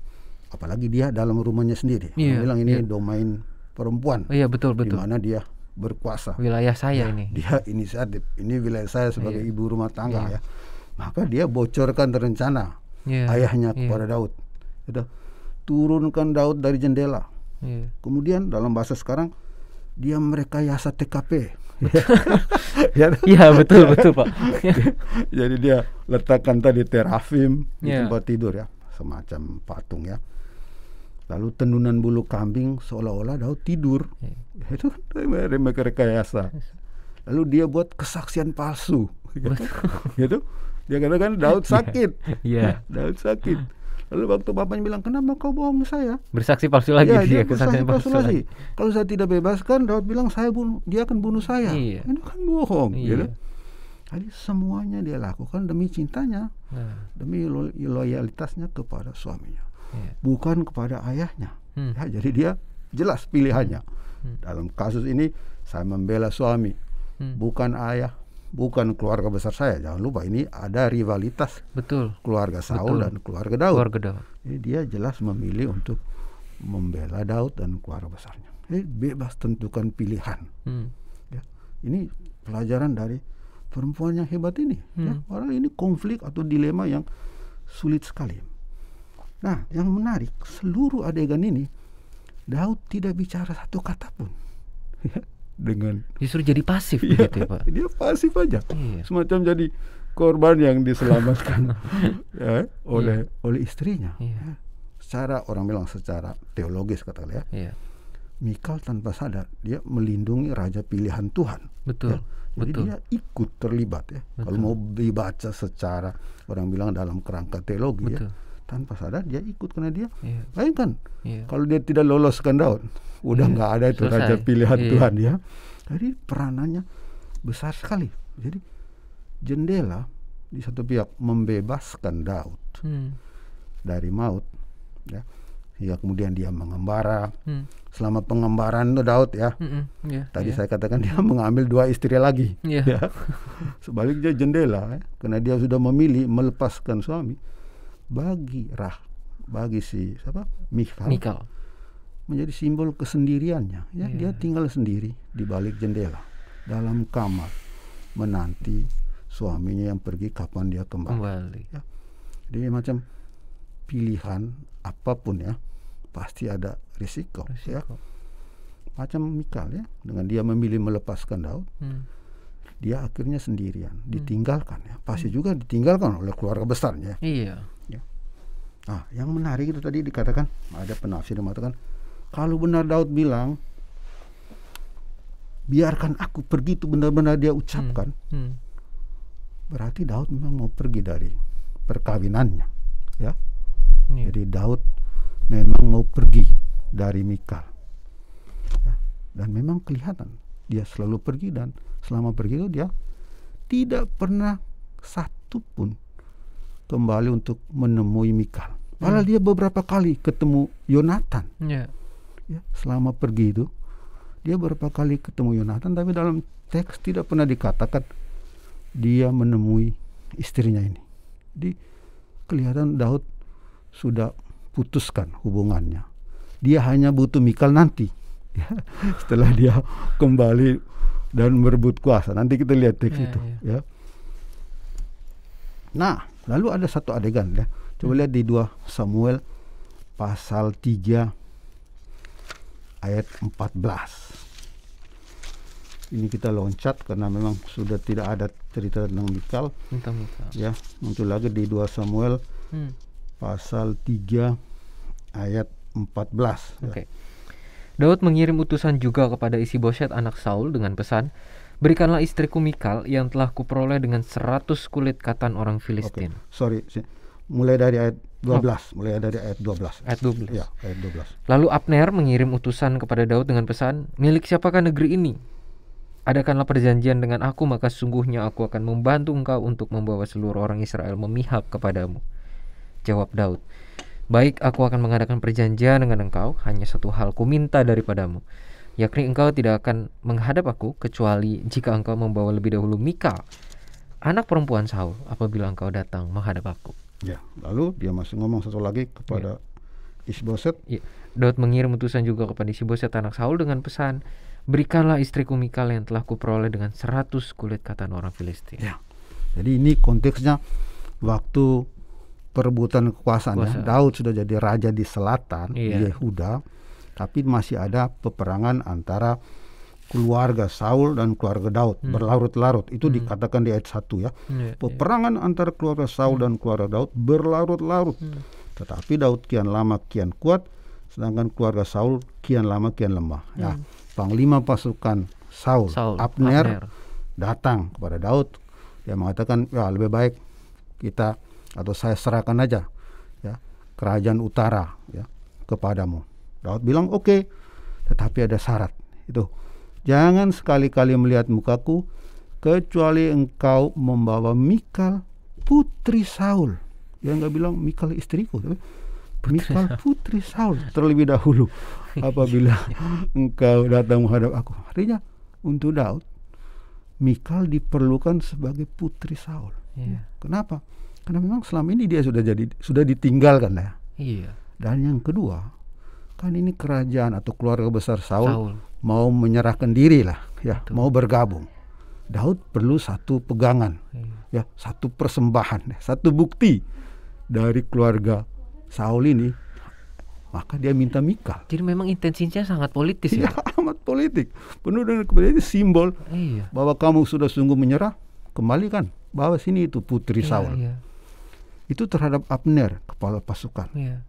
apalagi dia dalam rumahnya sendiri yeah. bilang ini yeah. domain perempuan oh, iya betul betul di mana dia berkuasa wilayah saya ya, ini dia inisiatif ini wilayah saya sebagai yeah. ibu rumah tangga yeah. ya maka dia bocorkan rencana yeah. ayahnya yeah. kepada Daud itu turunkan Daud dari jendela yeah. kemudian dalam bahasa sekarang dia mereka merekayasa TKP Iya ya, betul betul pak. Jadi dia letakkan tadi terafim di iya. tempat tidur ya, semacam patung ya. Lalu tenunan bulu kambing seolah-olah Daud tidur. Ya. Itu mereka rekayasa. Lalu dia buat kesaksian palsu. gitu. gitu. Dia katakan Daud iya. sakit. Iya. Daud sakit Lalu waktu bapaknya bilang, kenapa kau bohong saya? Bersaksi palsu lagi ya, dia, dia bersaksi palsu, palsu lagi. Kalau saya tidak bebaskan, Daud bilang saya bunuh, dia akan bunuh saya. Iya. Ini kan bohong, iya. gitu. Jadi semuanya dia lakukan demi cintanya, nah. demi loyalitasnya kepada suaminya, iya. bukan kepada ayahnya. Hmm. Ya, jadi dia jelas pilihannya. Hmm. Dalam kasus ini saya membela suami, hmm. bukan ayah bukan keluarga besar saya. Jangan lupa ini ada rivalitas. Betul. Keluarga Saul Betul. dan keluarga Daud. Keluarga Daud. Jadi dia jelas memilih untuk membela Daud dan keluarga besarnya. Jadi bebas tentukan pilihan. Hmm. Ya. Ini pelajaran dari perempuan yang hebat ini. Ya, hmm. Ya. Orang ini konflik atau dilema yang sulit sekali. Nah, yang menarik seluruh adegan ini Daud tidak bicara satu kata pun. [LAUGHS] Ya, dengan justru jadi pasif [LAUGHS] ya, gitu ya Pak. Dia pasif aja. Iya. Semacam jadi korban yang diselamatkan [LAUGHS] ya, oleh iya. oleh istrinya. Iya. Ya. Secara orang bilang secara teologis kata ya. Iya. Mikal tanpa sadar dia melindungi raja pilihan Tuhan. Betul. Ya. Jadi Betul. dia ikut terlibat ya. Betul. Kalau mau dibaca secara orang bilang dalam kerangka teologi ya, Betul. ya, tanpa sadar dia ikut karena dia. Iya. Bayangkan iya. kalau dia tidak loloskan daun udah hmm. nggak ada itu Selesai. raja pilihan iya. Tuhan ya. Jadi peranannya besar sekali. Jadi jendela di satu pihak membebaskan Daud hmm. dari maut, ya. Hingga kemudian dia mengembara. Hmm. Selama pengembaraan itu Daud ya. Hmm, hmm. yeah, Tadi yeah. saya katakan dia [LAUGHS] mengambil dua istri lagi. Yeah. Ya. [LAUGHS] Sebaliknya jendela, ya. karena dia sudah memilih melepaskan suami bagi Rah, bagi si siapa? Mikal. Mikal menjadi simbol kesendiriannya. Ya, yeah. dia iya. tinggal sendiri di balik jendela dalam kamar menanti suaminya yang pergi kapan dia kembali. kembali. Ya. Jadi macam pilihan apapun ya pasti ada risiko, ya. risiko. ya. Macam Mikal ya dengan dia memilih melepaskan Daud. Hmm. Dia akhirnya sendirian, hmm. ditinggalkan ya. Pasti hmm. juga ditinggalkan oleh keluarga besarnya. Iya. Ya. Nah, yang menarik itu tadi dikatakan ada penafsir yang mengatakan kalau benar Daud bilang, biarkan aku pergi itu benar-benar dia ucapkan. Hmm. Hmm. Berarti Daud memang mau pergi dari perkawinannya, ya. hmm. Jadi Daud memang mau pergi dari Mikal. Ya. Dan memang kelihatan dia selalu pergi dan selama pergi itu dia tidak pernah satu pun kembali untuk menemui Mikal. Padahal hmm. dia beberapa kali ketemu Yonatan. Yeah ya, selama pergi itu dia berapa kali ketemu Yonatan tapi dalam teks tidak pernah dikatakan dia menemui istrinya ini. di kelihatan Daud sudah putuskan hubungannya. Dia hanya butuh Mikal nanti ya, [LAUGHS] setelah dia kembali dan merebut kuasa. Nanti kita lihat teks ya, itu ya. ya. Nah, lalu ada satu adegan ya. Coba hmm. lihat di dua Samuel pasal 3 ayat 14 ini kita loncat karena memang sudah tidak ada cerita tentang Mikal Minta Mikal. ya muncul lagi di 2 Samuel hmm. pasal 3 ayat 14 okay. ya. Daud mengirim utusan juga kepada isi Boset anak Saul dengan pesan Berikanlah istriku Mikal yang telah kuperoleh dengan 100 kulit katan orang Filistin. Okay. Sorry, mulai dari ayat 12, oh. mulai dari ayat 12. Ayat 12. Ya, ayat 12. Lalu Abner mengirim utusan kepada Daud dengan pesan, "Milik siapakah negeri ini? Adakanlah perjanjian dengan aku, maka sungguhnya aku akan membantu engkau untuk membawa seluruh orang Israel memihak kepadamu." Jawab Daud, "Baik, aku akan mengadakan perjanjian dengan engkau, hanya satu hal ku minta daripadamu, yakni engkau tidak akan menghadap aku kecuali jika engkau membawa lebih dahulu Mika, anak perempuan Saul, apabila engkau datang menghadap aku." Ya, lalu dia masih ngomong satu lagi kepada ya. Isboset. Ya. Daud mengirim utusan juga kepada Isboset anak Saul dengan pesan, "Berikanlah istriku Mikal yang telah kuperoleh dengan seratus kulit katan orang Filistin." Ya. Jadi ini konteksnya waktu perebutan kekuasaan Kuasa. ya. Daud sudah jadi raja di selatan ya. Yehuda, tapi masih ada peperangan antara keluarga Saul dan keluarga Daud hmm. berlarut-larut. Itu hmm. dikatakan di ayat 1 ya. Hmm. Peperangan antara keluarga Saul hmm. dan keluarga Daud berlarut-larut. Hmm. Tetapi Daud kian lama kian kuat, sedangkan keluarga Saul kian lama kian lemah. Ya, hmm. Ya, panglima pasukan Saul, Saul Abner, Abner datang kepada Daud. Dia mengatakan, "Ya, lebih baik kita atau saya serahkan aja ya kerajaan utara ya kepadamu." Daud bilang, "Oke." Okay. Tetapi ada syarat. Itu Jangan sekali-kali melihat mukaku, kecuali engkau membawa Mikal, putri Saul. Dia nggak bilang Mikal istriku, tapi putri Mikal putri Saul terlebih dahulu [LAUGHS] apabila engkau datang menghadap aku. Artinya untuk Daud, Mikal diperlukan sebagai putri Saul. Yeah. Kenapa? Karena memang selama ini dia sudah jadi sudah ditinggalkan ya. Iya. Dan yang kedua, kan ini kerajaan atau keluarga besar Saul, Saul mau menyerahkan diri lah, ya, Betul. mau bergabung. Daud perlu satu pegangan, hmm. ya, satu persembahan, ya. satu bukti dari keluarga Saul ini. Maka dia minta Mika. Jadi memang intensinya sangat politis iya, ya. ya [LAUGHS] amat politik. Penuh dengan kebenaran simbol iya. bahwa kamu sudah sungguh menyerah, kembalikan bahwa sini itu putri iya, Saul. Iya. Itu terhadap Abner, kepala pasukan. Iya.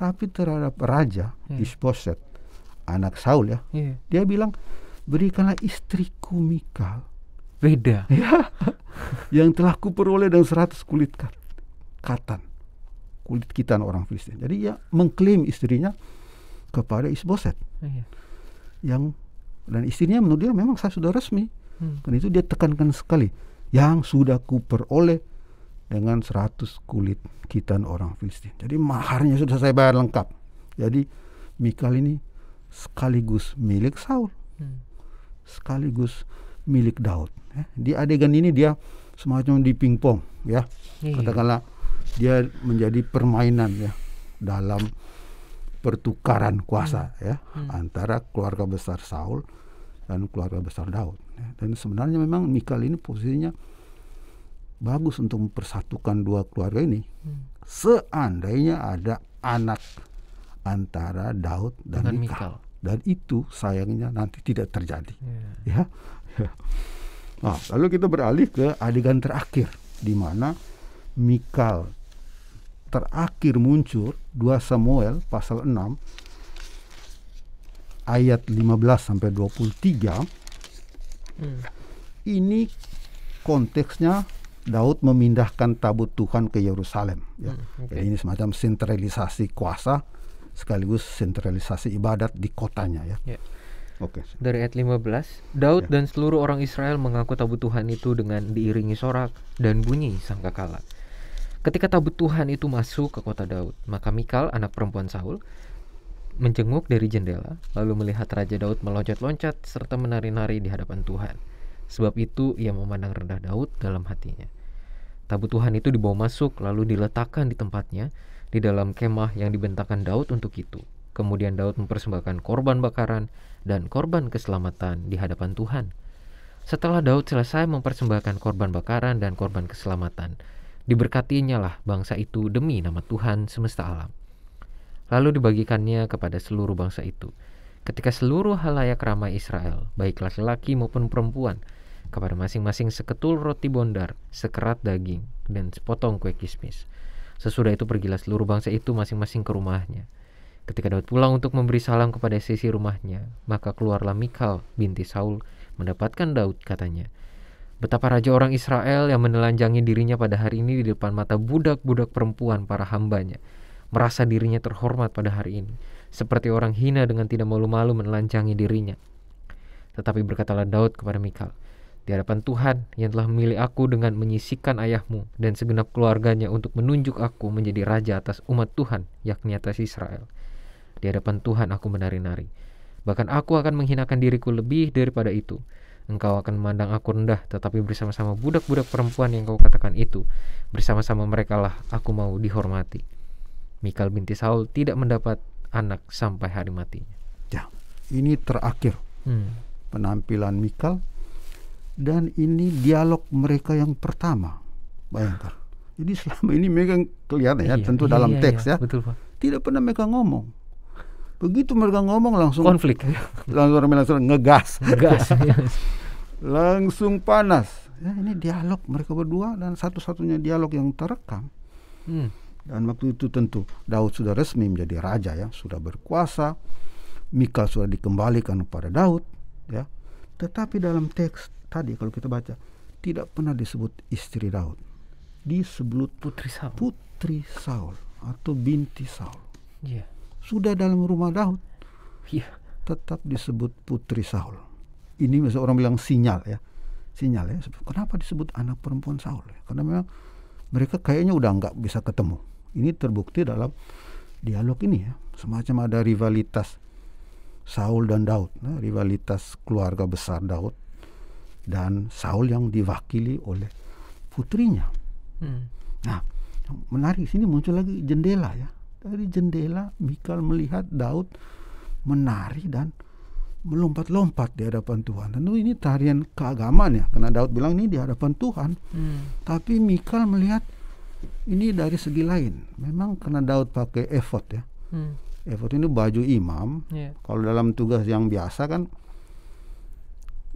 Tapi terhadap raja iya. Isboset, anak Saul ya. Yeah. Dia bilang, "Berikanlah istriku Mikal." Beda. Ya. [LAUGHS] yang telah kuperoleh dengan seratus kulit kat, katan. Kulit kita orang Filistin. Jadi ia mengklaim istrinya kepada Isboset. Yeah. Yang dan istrinya menurut dia memang saya sudah resmi. Hmm. Dan itu dia tekankan sekali yang sudah kuperoleh dengan seratus kulit kitan orang Filistin. Jadi maharnya sudah saya bayar lengkap. Jadi Mikal ini sekaligus milik Saul, hmm. sekaligus milik Daud. Ya. Di adegan ini dia semacam di pingpong, ya hmm. katakanlah dia menjadi permainan ya dalam pertukaran kuasa hmm. ya hmm. antara keluarga besar Saul dan keluarga besar Daud. Ya. Dan sebenarnya memang Mikal ini posisinya bagus untuk mempersatukan dua keluarga ini. Hmm. Seandainya ada anak antara Daud dan, Mikal. Mikal. Dan itu sayangnya nanti tidak terjadi. Yeah. Ya. ya. [LAUGHS] Nah, lalu kita beralih ke adegan terakhir di mana Mikal terakhir muncul 2 Samuel pasal 6 ayat 15 sampai 23. Hmm. Ini konteksnya Daud memindahkan tabut Tuhan ke Yerusalem. Ya. Hmm, okay. ini semacam sentralisasi kuasa sekaligus sentralisasi ibadat di kotanya ya. ya. Oke. Okay. Dari ayat 15, Daud ya. dan seluruh orang Israel mengaku tabut Tuhan itu dengan diiringi sorak dan bunyi sangkakala. Ketika tabut Tuhan itu masuk ke kota Daud, maka Mikal anak perempuan Saul menjenguk dari jendela, lalu melihat Raja Daud meloncat-loncat serta menari-nari di hadapan Tuhan. Sebab itu ia memandang rendah Daud dalam hatinya. Tabut Tuhan itu dibawa masuk lalu diletakkan di tempatnya di dalam kemah yang dibentangkan Daud untuk itu. Kemudian Daud mempersembahkan korban bakaran dan korban keselamatan di hadapan Tuhan. Setelah Daud selesai mempersembahkan korban bakaran dan korban keselamatan, diberkatinya lah bangsa itu demi nama Tuhan semesta alam. Lalu dibagikannya kepada seluruh bangsa itu. Ketika seluruh halayak ramai Israel, baik laki-laki maupun perempuan, kepada masing-masing seketul roti bondar, sekerat daging, dan sepotong kue kismis. Sesudah itu pergilah seluruh bangsa itu masing-masing ke rumahnya. Ketika Daud pulang untuk memberi salam kepada sisi rumahnya, maka keluarlah Mikal binti Saul mendapatkan Daud katanya. Betapa raja orang Israel yang menelanjangi dirinya pada hari ini di depan mata budak-budak perempuan para hambanya. Merasa dirinya terhormat pada hari ini. Seperti orang hina dengan tidak malu-malu menelanjangi dirinya. Tetapi berkatalah Daud kepada Mikal, di hadapan Tuhan yang telah memilih aku dengan menyisikan ayahmu dan segenap keluarganya untuk menunjuk aku menjadi raja atas umat Tuhan, yakni atas Israel. Di hadapan Tuhan aku menari-nari. Bahkan aku akan menghinakan diriku lebih daripada itu. Engkau akan memandang aku rendah, tetapi bersama-sama budak-budak perempuan yang kau katakan itu, bersama-sama merekalah aku mau dihormati. Mikal binti Saul tidak mendapat anak sampai hari matinya. Ya, ini terakhir. Hmm. Penampilan Mikal dan ini dialog mereka yang pertama bayangkan jadi selama ini mereka kelihatan ya iya, tentu iya, dalam iya, iya. teks iya, ya betul, Pak. tidak pernah mereka ngomong begitu mereka ngomong langsung konflik langsung langsung ngegas ngegas [LAUGHS] iya. langsung panas ya, ini dialog mereka berdua dan satu-satunya dialog yang terekam hmm. dan waktu itu tentu Daud sudah resmi menjadi raja ya sudah berkuasa Mika sudah dikembalikan kepada Daud ya tetapi dalam teks tadi kalau kita baca tidak pernah disebut istri Daud. Disebut putri Saul. Putri Saul atau binti Saul. Yeah. Sudah dalam rumah Daud. Yeah. Tetap disebut putri Saul. Ini misalnya orang bilang sinyal ya. Sinyal ya. Kenapa disebut anak perempuan Saul? Karena memang mereka kayaknya udah nggak bisa ketemu. Ini terbukti dalam dialog ini ya. Semacam ada rivalitas Saul dan Daud, nah, rivalitas keluarga besar Daud dan Saul yang diwakili oleh putrinya. Hmm. Nah, menarik sini muncul lagi jendela ya. Dari jendela Mikal melihat Daud menari dan melompat-lompat di hadapan Tuhan. Tentu ini tarian keagamaan ya, karena Daud bilang ini di hadapan Tuhan. Hmm. Tapi Mikal melihat ini dari segi lain. Memang karena Daud pakai effort ya. Hmm efod ini baju imam. Yeah. Kalau dalam tugas yang biasa kan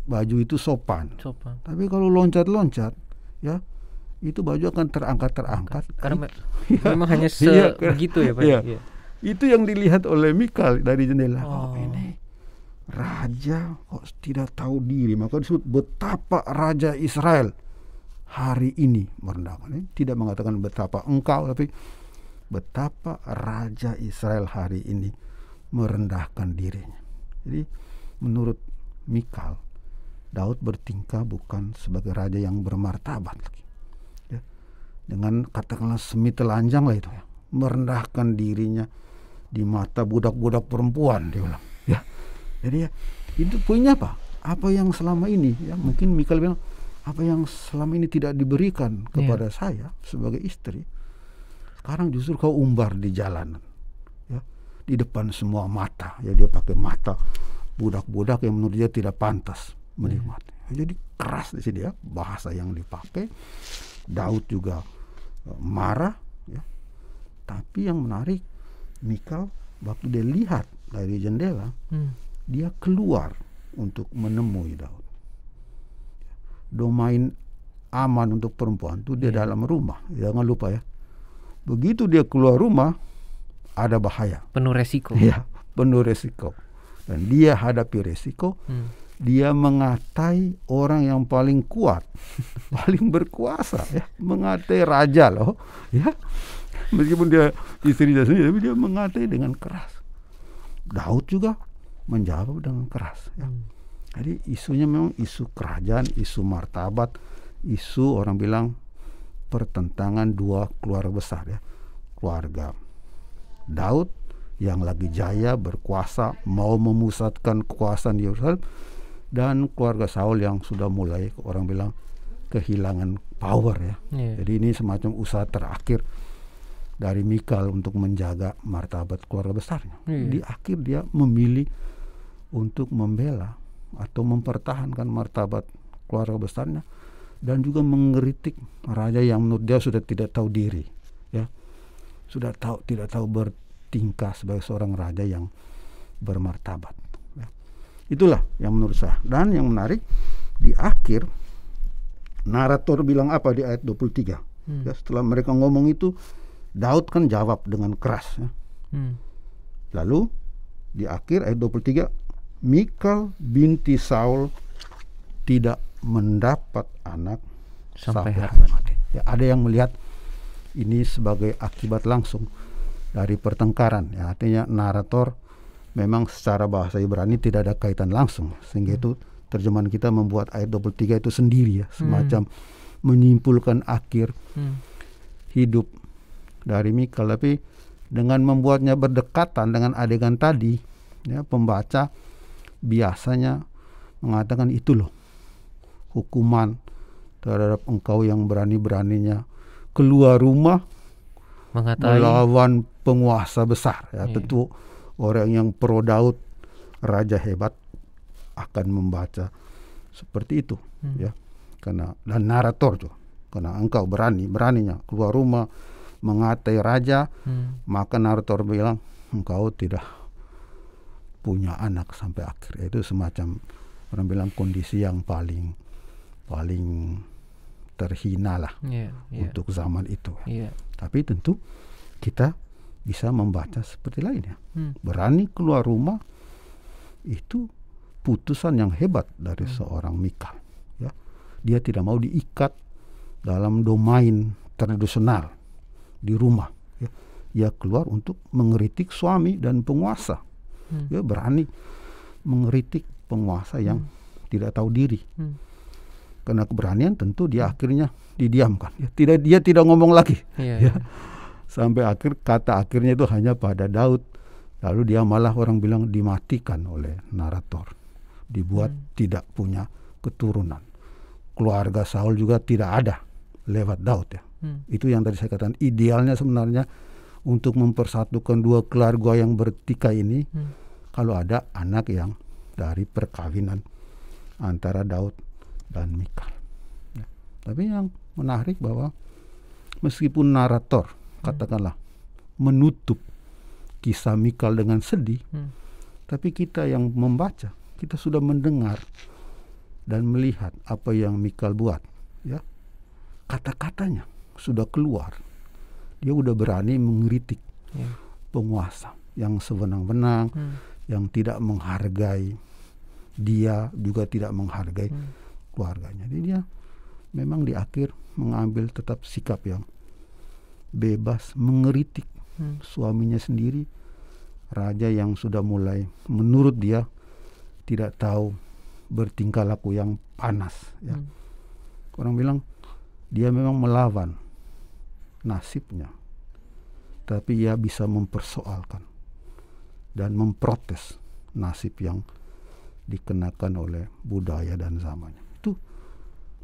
baju itu sopan. Sopan. Tapi kalau loncat-loncat ya itu baju akan terangkat-terangkat. Karena [LAUGHS] ya. memang hanya iya. segitu ya, Pak. Ya. Ya. Itu yang dilihat oleh Mikal dari jendela. Oh, oh ini raja kok tidak tahu diri maka disebut betapa raja Israel hari ini merendahkan tidak mengatakan betapa engkau tapi betapa raja Israel hari ini merendahkan dirinya. Jadi menurut Mikal, Daud bertingkah bukan sebagai raja yang bermartabat lagi. Ya. Dengan katakanlah semi telanjang lah itu ya. Merendahkan dirinya di mata budak-budak perempuan dia Ya. Jadi ya, itu punya apa? Apa yang selama ini ya mungkin Mikal bilang apa yang selama ini tidak diberikan iya. kepada yeah. saya sebagai istri sekarang justru kau umbar di jalanan, ya, di depan semua mata. Ya dia pakai mata budak-budak yang menurut dia tidak pantas menikmati. Hmm. Jadi keras di sini ya bahasa yang dipakai. Daud juga e, marah, ya. tapi yang menarik Mikal waktu dia lihat dari jendela, hmm. dia keluar untuk menemui Daud. Domain aman untuk perempuan itu dia iya. yeah. dalam rumah. Jangan lupa ya. Begitu dia keluar rumah, ada bahaya. Penuh resiko. [LAUGHS] Ya, penuh resiko. Dan dia hadapi resiko. Hmm. Dia mengatai orang yang paling kuat, [LAUGHS] paling berkuasa, ya. mengatai raja loh, ya. Meskipun dia istrinya sendiri, tapi dia mengatai dengan keras. Daud juga menjawab dengan keras. Ya. Hmm. Jadi isunya memang isu kerajaan, isu martabat, isu orang bilang pertentangan dua keluarga besar ya keluarga Daud yang lagi jaya berkuasa mau memusatkan kekuasaan Yerusalem dan keluarga Saul yang sudah mulai orang bilang kehilangan power ya. Yeah. Jadi ini semacam usaha terakhir dari Mikal untuk menjaga martabat keluarga besarnya. Yeah. Di akhir dia memilih untuk membela atau mempertahankan martabat keluarga besarnya dan juga mengeritik raja yang menurut dia sudah tidak tahu diri ya sudah tahu tidak tahu bertingkah sebagai seorang raja yang bermartabat ya. itulah yang menurut saya dan yang menarik di akhir narator bilang apa di ayat 23 hmm. ya, setelah mereka ngomong itu Daud kan jawab dengan keras ya. hmm. lalu di akhir ayat 23 Mikal binti Saul tidak mendapat anak sampai, sampai hari mati. Ya, ada yang melihat ini sebagai akibat langsung dari pertengkaran. Ya, artinya narator memang secara bahasa Ibrani tidak ada kaitan langsung sehingga hmm. itu terjemahan kita membuat ayat 23 itu sendiri ya, semacam hmm. menyimpulkan akhir hmm. hidup dari Mikael tapi dengan membuatnya berdekatan dengan adegan tadi ya pembaca biasanya mengatakan itu loh hukuman terhadap engkau yang berani-beraninya keluar rumah Mengatai. melawan penguasa besar ya iya. tentu orang yang pro Daud raja hebat akan membaca seperti itu hmm. ya karena dan narator juga karena engkau berani beraninya keluar rumah mengatai raja hmm. maka narator bilang engkau tidak punya anak sampai akhir ya, itu semacam orang bilang kondisi yang paling paling terhina lah yeah, yeah. untuk zaman itu. Yeah. Tapi tentu kita bisa membaca seperti lainnya. Hmm. Berani keluar rumah itu putusan yang hebat dari hmm. seorang Mika. Ya. Dia tidak mau diikat dalam domain tradisional di rumah. Ya. Dia keluar untuk mengeritik suami dan penguasa. Hmm. Dia ya. berani mengeritik penguasa yang hmm. tidak tahu diri. Hmm karena keberanian tentu dia akhirnya didiamkan ya, tidak dia tidak ngomong lagi yeah, ya. Iya. sampai akhir kata akhirnya itu hanya pada Daud lalu dia malah orang bilang dimatikan oleh narator dibuat hmm. tidak punya keturunan keluarga Saul juga tidak ada lewat Daud ya hmm. itu yang tadi saya katakan idealnya sebenarnya untuk mempersatukan dua keluarga yang bertika ini hmm. kalau ada anak yang dari perkawinan antara Daud dan mikal. Ya. Tapi yang menarik bahwa meskipun narator hmm. katakanlah menutup kisah Mikal dengan sedih, hmm. tapi kita yang membaca kita sudah mendengar dan melihat apa yang Mikal buat, ya kata-katanya sudah keluar, dia sudah berani mengkritik ya. penguasa yang sewenang-wenang, hmm. yang tidak menghargai dia juga tidak menghargai. Hmm keluarganya. Jadi dia memang di akhir mengambil tetap sikap yang bebas mengeritik hmm. suaminya sendiri, raja yang sudah mulai menurut dia tidak tahu bertingkah laku yang panas. Ya. Hmm. Orang bilang dia memang melawan nasibnya, tapi ia bisa mempersoalkan dan memprotes nasib yang dikenakan oleh budaya dan zamannya itu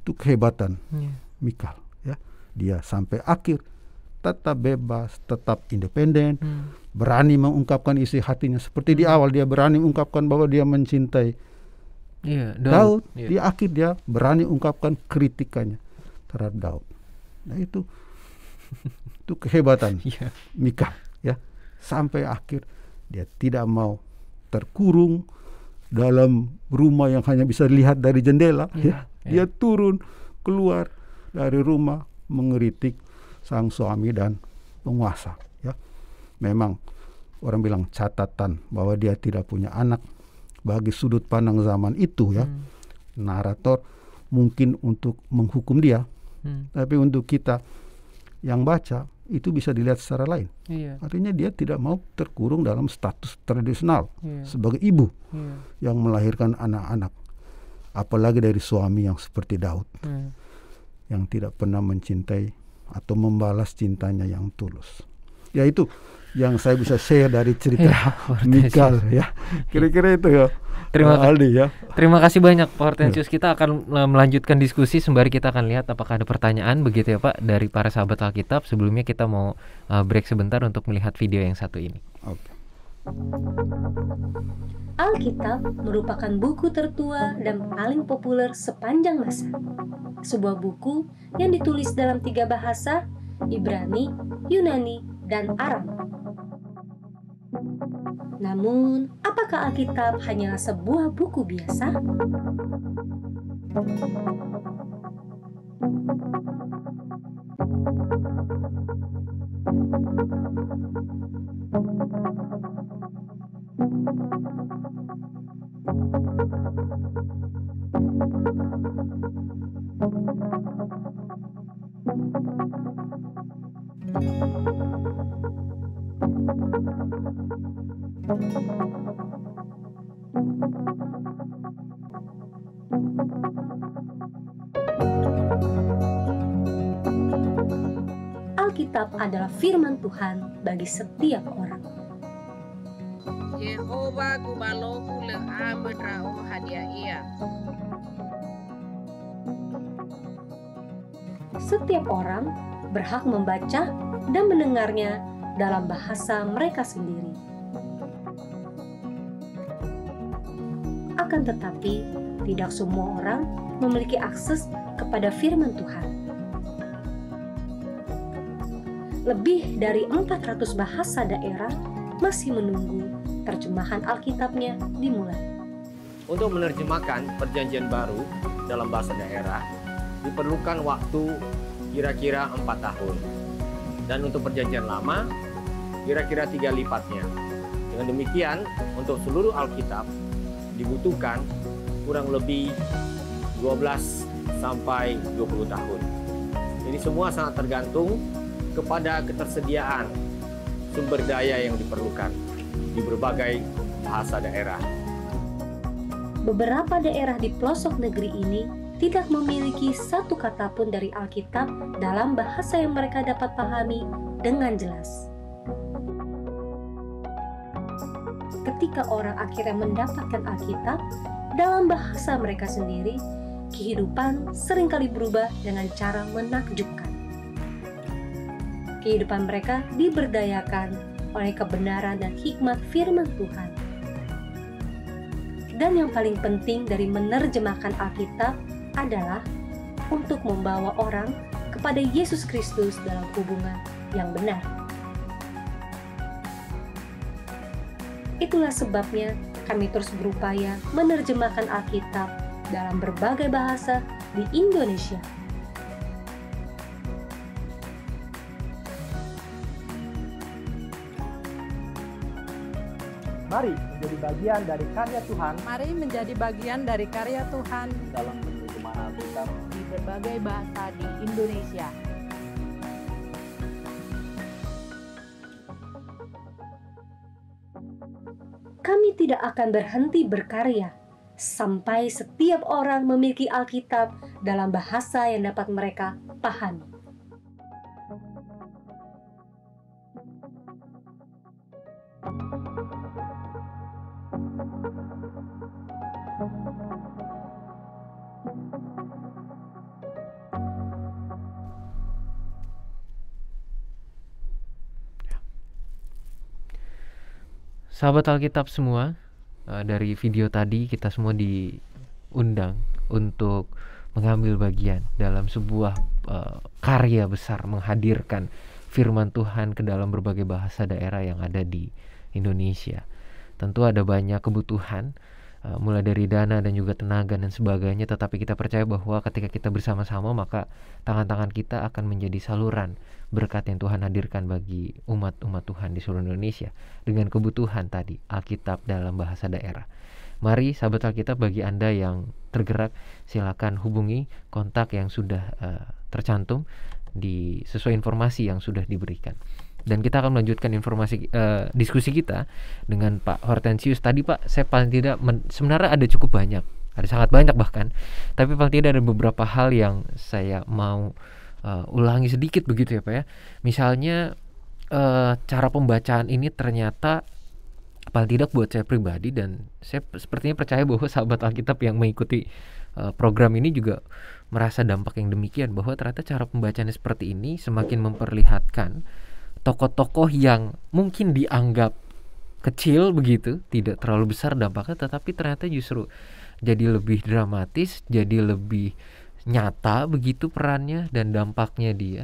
itu kehebatan yeah. Mikal ya dia sampai akhir tetap bebas tetap independen hmm. berani mengungkapkan isi hatinya seperti hmm. di awal dia berani mengungkapkan bahwa dia mencintai yeah, Daud, Daud. Yeah. di akhir dia berani mengungkapkan kritikannya terhadap Daud nah itu [LAUGHS] itu kehebatan yeah. Mikal ya sampai akhir dia tidak mau terkurung dalam rumah yang hanya bisa dilihat dari jendela iya, ya, ya. dia turun keluar dari rumah mengeritik sang suami dan penguasa ya memang orang bilang catatan bahwa dia tidak punya anak bagi sudut pandang zaman itu ya hmm. narator mungkin untuk menghukum dia hmm. tapi untuk kita yang baca itu bisa dilihat secara lain. Iya. Artinya dia tidak mau terkurung dalam status tradisional iya. sebagai ibu iya. yang melahirkan anak-anak, apalagi dari suami yang seperti Daud, iya. yang tidak pernah mencintai atau membalas cintanya yang tulus. ya itu yang saya bisa share dari cerita [LAUGHS] ya, Mikal ya. Kira-kira itu ya terima kasih ya. Terima kasih banyak Pak Hortensius. Kita akan eh, melanjutkan diskusi sembari kita akan lihat apakah ada pertanyaan begitu ya Pak dari para sahabat Alkitab. Sebelumnya kita mau eh, break sebentar untuk melihat video yang satu ini. Okay. Alkitab merupakan buku tertua dan paling populer sepanjang masa. Sebuah buku yang ditulis dalam tiga bahasa, Ibrani, Yunani, dan Aram. Namun, apakah Alkitab hanya sebuah buku biasa? Thank you. adalah firman Tuhan bagi setiap orang. Setiap orang berhak membaca dan mendengarnya dalam bahasa mereka sendiri. Akan tetapi, tidak semua orang memiliki akses kepada firman Tuhan. lebih dari 400 bahasa daerah masih menunggu terjemahan Alkitabnya dimulai. Untuk menerjemahkan perjanjian baru dalam bahasa daerah diperlukan waktu kira-kira 4 tahun. Dan untuk perjanjian lama kira-kira tiga lipatnya. Dengan demikian, untuk seluruh Alkitab dibutuhkan kurang lebih 12 sampai 20 tahun. Ini semua sangat tergantung kepada ketersediaan sumber daya yang diperlukan di berbagai bahasa daerah. Beberapa daerah di pelosok negeri ini tidak memiliki satu kata pun dari Alkitab dalam bahasa yang mereka dapat pahami dengan jelas. Ketika orang akhirnya mendapatkan Alkitab dalam bahasa mereka sendiri, kehidupan seringkali berubah dengan cara menakjubkan kehidupan mereka diberdayakan oleh kebenaran dan hikmat firman Tuhan. Dan yang paling penting dari menerjemahkan Alkitab adalah untuk membawa orang kepada Yesus Kristus dalam hubungan yang benar. Itulah sebabnya kami terus berupaya menerjemahkan Alkitab dalam berbagai bahasa di Indonesia. Mari menjadi bagian dari karya Tuhan. Mari menjadi bagian dari karya Tuhan. Dalam penerjemahan Alkitab di berbagai bahasa di Indonesia. Kami tidak akan berhenti berkarya sampai setiap orang memiliki Alkitab dalam bahasa yang dapat mereka pahami. sahabat Alkitab semua eh, dari video tadi kita semua diundang untuk mengambil bagian dalam sebuah eh, karya besar menghadirkan firman Tuhan ke dalam berbagai bahasa daerah yang ada di Indonesia. Tentu ada banyak kebutuhan eh, mulai dari dana dan juga tenaga dan sebagainya tetapi kita percaya bahwa ketika kita bersama-sama maka tangan-tangan kita akan menjadi saluran berkat yang Tuhan hadirkan bagi umat-umat Tuhan di seluruh Indonesia dengan kebutuhan tadi Alkitab dalam bahasa daerah. Mari sahabat Alkitab bagi Anda yang tergerak silakan hubungi kontak yang sudah uh, tercantum di sesuai informasi yang sudah diberikan. Dan kita akan melanjutkan informasi uh, diskusi kita dengan Pak Hortensius tadi Pak. Saya paling tidak men- sebenarnya ada cukup banyak, ada sangat banyak bahkan. Tapi paling tidak ada beberapa hal yang saya mau uh, ulangi sedikit begitu ya Pak ya. Misalnya uh, cara pembacaan ini ternyata paling tidak buat saya pribadi dan saya sepertinya percaya bahwa sahabat Alkitab yang mengikuti uh, program ini juga merasa dampak yang demikian bahwa ternyata cara pembacaannya seperti ini semakin memperlihatkan tokoh-tokoh yang mungkin dianggap kecil begitu, tidak terlalu besar dampaknya tetapi ternyata justru jadi lebih dramatis, jadi lebih nyata begitu perannya dan dampaknya dia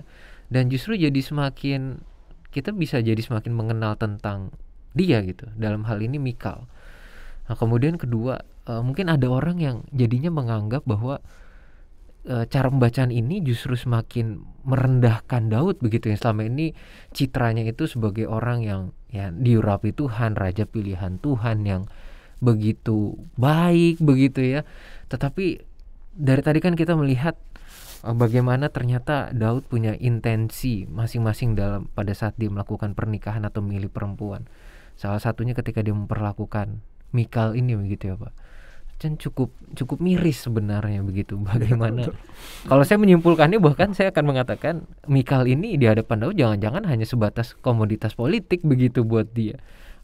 dan justru jadi semakin kita bisa jadi semakin mengenal tentang dia gitu dalam hal ini Mikal nah kemudian kedua uh, mungkin ada orang yang jadinya menganggap bahwa uh, cara pembacaan ini justru semakin merendahkan Daud begitu yang selama ini citranya itu sebagai orang yang ya diurapi Tuhan raja pilihan Tuhan yang begitu baik begitu ya tetapi dari tadi kan kita melihat eh, bagaimana ternyata Daud punya intensi masing-masing dalam pada saat dia melakukan pernikahan atau milih perempuan. Salah satunya ketika dia memperlakukan Mikal ini begitu ya, Pak. Dan cukup cukup miris sebenarnya begitu iya, bagaimana. Kalau saya menyimpulkannya bahkan saya akan mengatakan Mikal ini di hadapan Daud jangan-jangan hanya sebatas komoditas politik begitu buat dia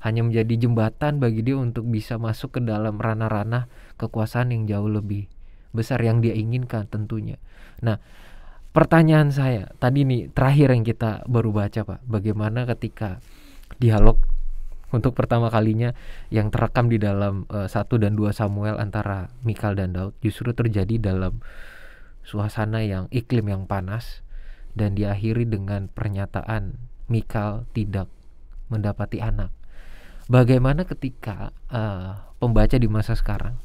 hanya menjadi jembatan bagi dia untuk bisa masuk ke dalam ranah-ranah kekuasaan yang jauh lebih besar yang dia inginkan tentunya. Nah, pertanyaan saya tadi nih terakhir yang kita baru baca Pak, bagaimana ketika dialog untuk pertama kalinya yang terekam di dalam uh, dan 2 Samuel antara Mikal dan Daud justru terjadi dalam suasana yang iklim yang panas dan diakhiri dengan pernyataan Mikal tidak mendapati anak. Bagaimana ketika uh, pembaca di masa sekarang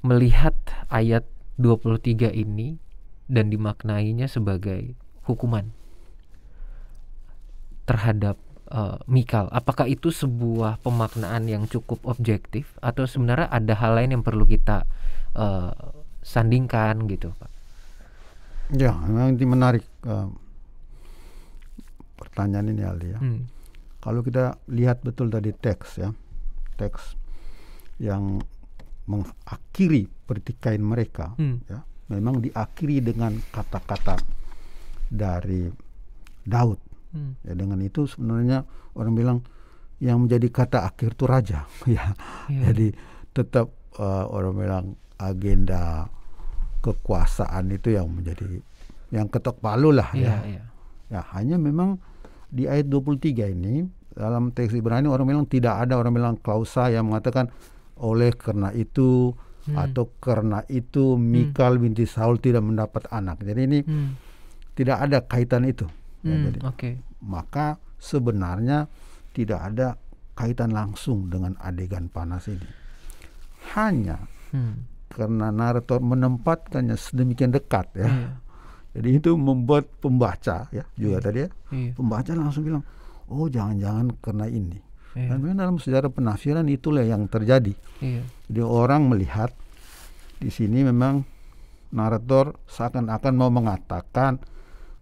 melihat ayat 23 ini dan dimaknainya sebagai hukuman terhadap uh, Mikal. Apakah itu sebuah pemaknaan yang cukup objektif atau sebenarnya ada hal lain yang perlu kita uh, sandingkan gitu, Pak? Ya, ini menarik uh, pertanyaan ini Aldi ya. Hmm. Kalau kita lihat betul tadi teks ya, teks yang mengakhiri pertikaian mereka hmm. ya memang diakhiri dengan kata-kata dari Daud hmm. ya dengan itu sebenarnya orang bilang yang menjadi kata akhir itu raja [LAUGHS] ya yeah. jadi tetap uh, orang bilang agenda kekuasaan itu yang menjadi yang ketok palu lah yeah, ya yeah. ya hanya memang di ayat 23 ini dalam teks Ibrani orang bilang tidak ada orang bilang klausa yang mengatakan oleh karena itu hmm. atau karena itu hmm. Mikal hmm. binti Saul tidak mendapat anak. Jadi ini hmm. tidak ada kaitan itu. Hmm, ya, okay. Maka sebenarnya tidak ada kaitan langsung dengan adegan panas ini. Hanya hmm. karena narator menempatkannya sedemikian dekat ya. Hmm. Jadi itu membuat pembaca ya juga iya. tadi ya. Iya. Pembaca langsung bilang, "Oh, jangan-jangan karena ini." Iya. Dan dalam sejarah penafsiran itulah yang terjadi. Iya. Jadi orang melihat di sini memang narator seakan-akan mau mengatakan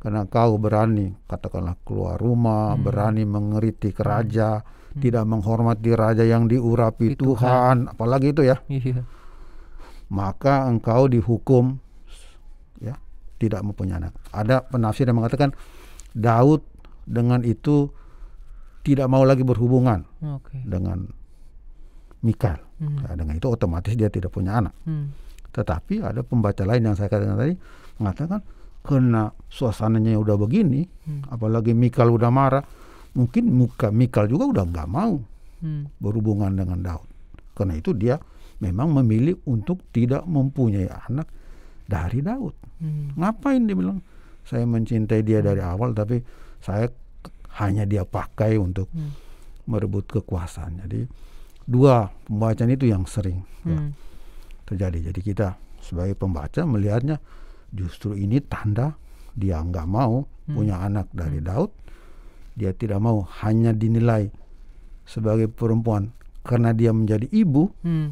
karena kau berani katakanlah keluar rumah, hmm. berani mengeritik raja, hmm. hmm. tidak menghormati raja yang diurapi itu Tuhan. kan. apalagi itu ya. Iya. Maka engkau dihukum ya, tidak mempunyai anak. Ada penafsir yang mengatakan Daud dengan itu tidak mau lagi berhubungan okay. dengan Mikal. Hmm. Nah, dengan itu otomatis dia tidak punya anak. Hmm. Tetapi ada pembaca lain yang saya katakan tadi mengatakan karena suasananya udah begini, hmm. apalagi Mikal udah marah, mungkin muka Mikal juga udah nggak mau hmm. berhubungan dengan Daud. Karena itu dia memang memilih untuk tidak mempunyai anak dari Daud. Hmm. Ngapain dia bilang? Saya mencintai dia hmm. dari awal, tapi saya hanya dia pakai untuk hmm. merebut kekuasaan. Jadi dua pembacaan itu yang sering ya, hmm. ya, terjadi. Jadi kita sebagai pembaca melihatnya justru ini tanda dia nggak mau hmm. punya anak dari hmm. Daud. Dia tidak mau hanya dinilai sebagai perempuan karena dia menjadi ibu. Hmm.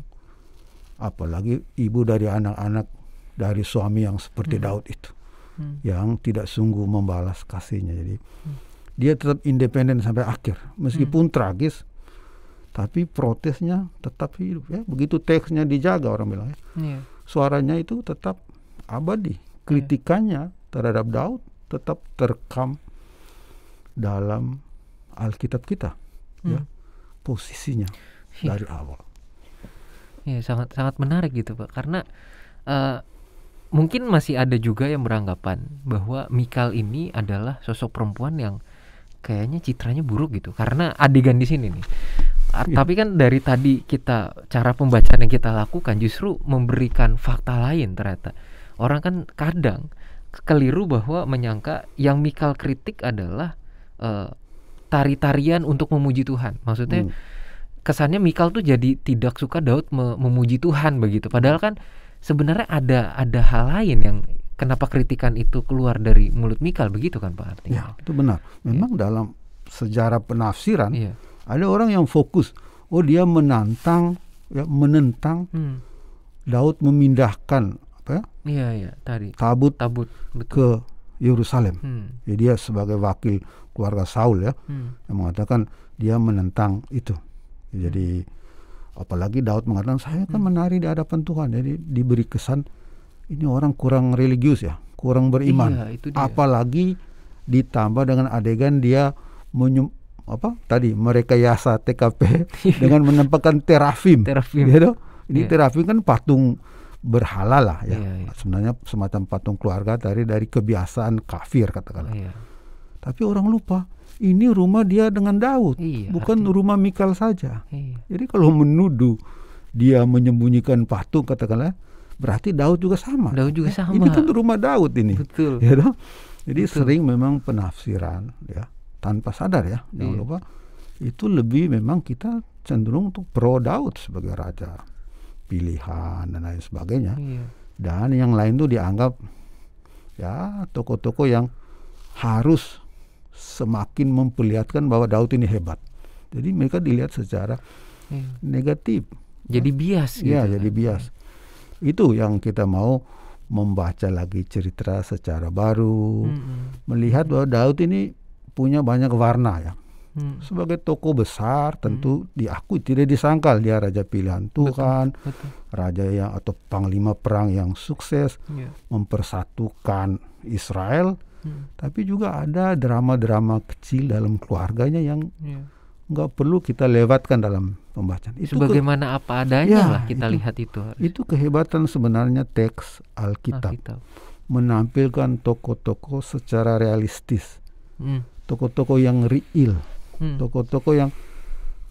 Apalagi ibu dari anak-anak dari suami yang seperti hmm. Daud itu. Hmm. Yang tidak sungguh membalas kasihnya. Jadi hmm dia tetap independen sampai akhir meskipun hmm. tragis tapi protesnya tetap hidup ya begitu teksnya dijaga orang bilang ya yeah. suaranya itu tetap abadi iya. kritikannya yeah. terhadap Daud tetap terekam dalam Alkitab kita hmm. ya posisinya yeah. dari awal ya sangat sangat menarik gitu pak karena uh, mungkin masih ada juga yang beranggapan bahwa Mikal ini adalah sosok perempuan yang kayaknya citranya buruk gitu karena adegan di sini nih. Yeah. Tapi kan dari tadi kita cara pembacaan yang kita lakukan justru memberikan fakta lain ternyata. Orang kan kadang keliru bahwa menyangka yang Mikal kritik adalah uh, tari-tarian untuk memuji Tuhan. Maksudnya hmm. kesannya Mikal tuh jadi tidak suka Daud memuji Tuhan begitu. Padahal kan sebenarnya ada ada hal lain yang kenapa kritikan itu keluar dari mulut Mikal begitu kan Pak artinya? Ya, itu benar. Iya. Memang ya. dalam sejarah penafsiran ya. ada orang yang fokus, oh dia menantang ya menentang hmm. Daud memindahkan apa ya? Iya, iya, tadi. Tabut, tabut betul. ke Yerusalem. Hmm. Jadi dia sebagai wakil keluarga Saul ya hmm. yang mengatakan dia menentang itu. Jadi hmm. apalagi Daud mengatakan saya kan hmm. menari di hadapan Tuhan. Jadi diberi kesan ini orang kurang religius ya, kurang beriman. Iya, itu dia. Apalagi ditambah dengan adegan dia menyum, apa tadi mereka yasa TKP [LAUGHS] iya. dengan menempatkan terafim. Terafim. Ya, ini iya. terafim kan patung berhala lah ya. Yeah, yeah. Sebenarnya semacam patung keluarga dari dari kebiasaan kafir katakanlah. Yeah. Tapi orang lupa ini rumah dia dengan Daud, yeah, bukan artinya. rumah Mikal saja. Yeah. Jadi kalau menuduh dia menyembunyikan patung katakanlah berarti Daud juga sama. Daud juga sama. Ini kan rumah Daud ini. Betul. Ya dong? Jadi Betul. sering memang penafsiran ya tanpa sadar ya. Iya. Jangan iya. lupa itu lebih memang kita cenderung untuk pro Daud sebagai raja pilihan dan lain sebagainya. Iya. Dan yang lain tuh dianggap ya toko-toko yang harus semakin memperlihatkan bahwa Daud ini hebat. Jadi mereka dilihat secara iya. negatif. Jadi bias. Iya, gitu kan? jadi bias. Itu yang kita mau membaca lagi cerita secara baru, hmm. melihat bahwa Daud ini punya banyak warna ya. Hmm. Sebagai tokoh besar tentu hmm. diakui tidak disangkal dia raja pilihan Tuhan, betul, betul. raja yang atau panglima perang yang sukses yeah. mempersatukan Israel. Mm. Tapi juga ada drama-drama kecil dalam keluarganya yang yeah. nggak perlu kita lewatkan dalam pembacaan. Itu bagaimana apa adanya ya, lah kita itu, lihat itu. Harus. Itu kehebatan sebenarnya teks Alkitab. Alkitab. Menampilkan tokoh-tokoh secara realistis. toko hmm. Tokoh-tokoh yang real. toko hmm. Tokoh-tokoh yang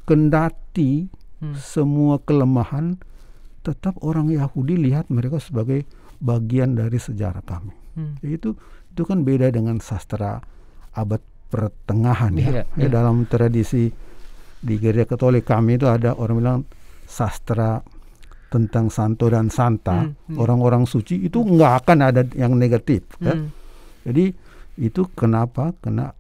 kendati hmm. semua kelemahan tetap orang Yahudi lihat mereka sebagai bagian dari sejarah kami. Hmm. Itu itu kan beda dengan sastra abad pertengahan ya, yeah, ya yeah. dalam tradisi di gereja Katolik kami itu ada orang bilang sastra tentang santo dan santa, orang-orang hmm, hmm. suci itu nggak akan ada yang negatif. Ya. Hmm. kan? Jadi itu kenapa? kena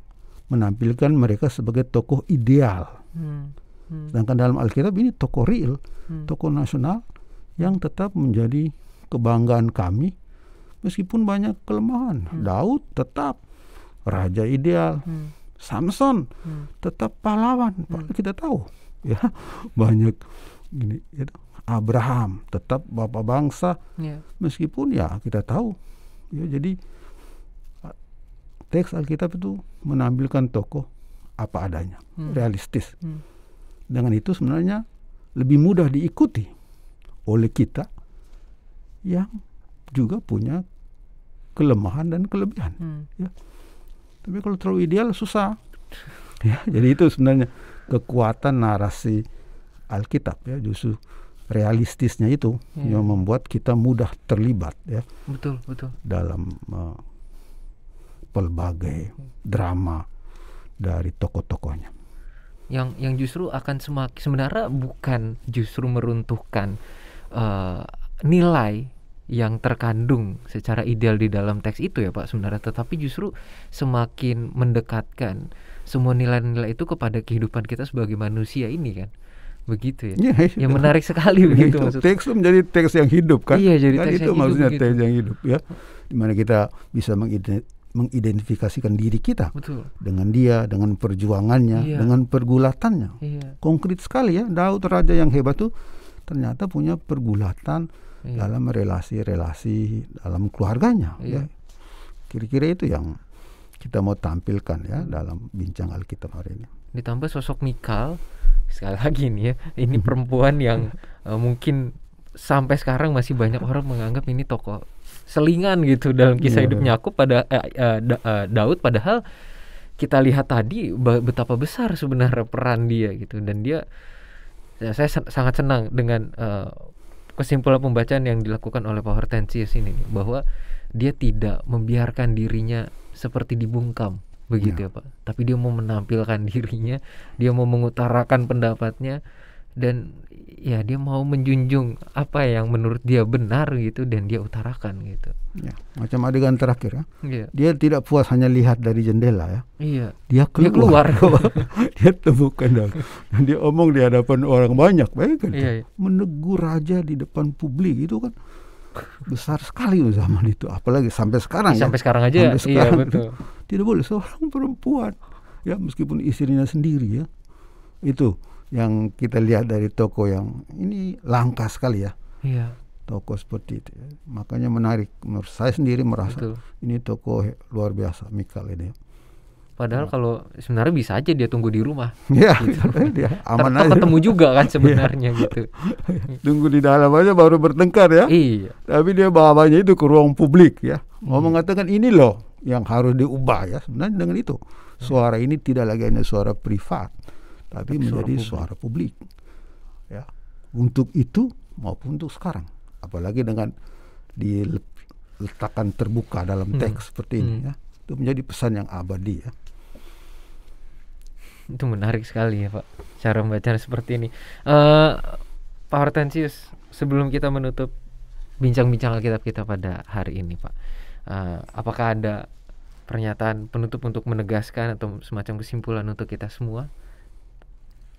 menampilkan mereka sebagai tokoh ideal. Hmm. Hmm. Sedangkan dalam Alkitab ini tokoh real, hmm. tokoh nasional yang tetap menjadi kebanggaan kami meskipun banyak kelemahan. Hmm. Daud tetap raja ideal. Hmm. Samson hmm. tetap pahlawan hmm. kita tahu ya banyak ini itu ya. Abraham tetap bapak bangsa yeah. meskipun ya kita tahu ya jadi ah, teks Alkitab itu menampilkan tokoh apa adanya hmm. realistis hmm. dengan itu sebenarnya lebih mudah diikuti oleh kita yang juga punya kelemahan dan kelebihan hmm. ya tapi kalau terlalu ideal susah. [LAUGHS] ya, jadi itu sebenarnya kekuatan narasi Alkitab ya justru realistisnya itu ya. yang membuat kita mudah terlibat ya. Betul, betul. Dalam uh, pelbagai drama dari tokoh-tokohnya. Yang yang justru akan semakin sebenarnya bukan justru meruntuhkan uh, nilai yang terkandung secara ideal di dalam teks itu ya Pak sebenarnya tetapi justru semakin mendekatkan semua nilai-nilai itu kepada kehidupan kita sebagai manusia ini kan begitu ya, iya, iya. ya yang menarik sekali iya, begitu maksudnya teks itu menjadi teks yang hidup kan iya jadi kan teks itu yang maksudnya hidup, teks yang hidup ya dimana kita bisa mengidentifikasikan diri kita Betul. dengan dia, dengan perjuangannya, iya. dengan pergulatannya. Iya. Konkret sekali ya, Daud raja yang hebat tuh ternyata punya pergulatan iya. dalam relasi-relasi dalam keluarganya iya. ya kira-kira itu yang kita mau tampilkan ya dalam bincang Alkitab hari ini ditambah sosok Mikal sekali lagi nih ya ini [LAUGHS] perempuan yang uh, mungkin sampai sekarang masih banyak orang menganggap ini tokoh selingan gitu dalam kisah iya, hidup Yakub pada uh, uh, da, uh, Daud padahal kita lihat tadi betapa besar sebenarnya peran dia gitu dan dia ya, saya sangat senang dengan uh, kesimpulan pembacaan yang dilakukan oleh pak Hortensius ini bahwa dia tidak membiarkan dirinya seperti dibungkam begitu ya, ya Pak. Tapi dia mau menampilkan [LAUGHS] dirinya, dia mau mengutarakan pendapatnya dan ya dia mau menjunjung apa yang menurut dia benar gitu dan dia utarakan gitu. Ya, macam adegan terakhir ya. ya. Dia tidak puas hanya lihat dari jendela ya. Iya. Dia keluar. Dia, keluar. [LAUGHS] dia temukan dan, dan dia omong di hadapan orang banyak, baik kan? Iya, iya. Menegur raja di depan publik itu kan besar sekali zaman itu, apalagi sampai sekarang. Ya. ya, sampai iya, sekarang aja. Sampai sekarang, iya, betul. Tidak boleh seorang perempuan ya meskipun istrinya sendiri ya. Itu yang kita lihat dari toko yang ini langka sekali ya. Iya. Toko seperti itu. Ya. Makanya menarik menurut saya sendiri merasa Betul. ini toko luar biasa Mikal ini. Padahal nah. kalau sebenarnya bisa aja dia tunggu di rumah. Iya. Gitu. [LAUGHS] aman aja. ketemu [LAUGHS] juga kan iya. sebenarnya gitu. [LAUGHS] Tunggu di dalam aja baru bertengkar ya. Iya. Tapi dia bawanya itu ke ruang publik ya. Mau hmm. mengatakan ini loh yang harus diubah ya sebenarnya dengan itu. Iya. Suara ini tidak lagi hanya suara privat tapi menjadi suara publik. suara publik. Ya, untuk itu maupun untuk sekarang, apalagi dengan diletakkan terbuka dalam hmm. teks seperti ini hmm. ya, itu menjadi pesan yang abadi ya. Itu menarik sekali ya Pak, cara membaca seperti ini. Uh, Pak Hortensius, sebelum kita menutup bincang-bincang Alkitab kita pada hari ini Pak, uh, apakah ada pernyataan penutup untuk menegaskan atau semacam kesimpulan untuk kita semua?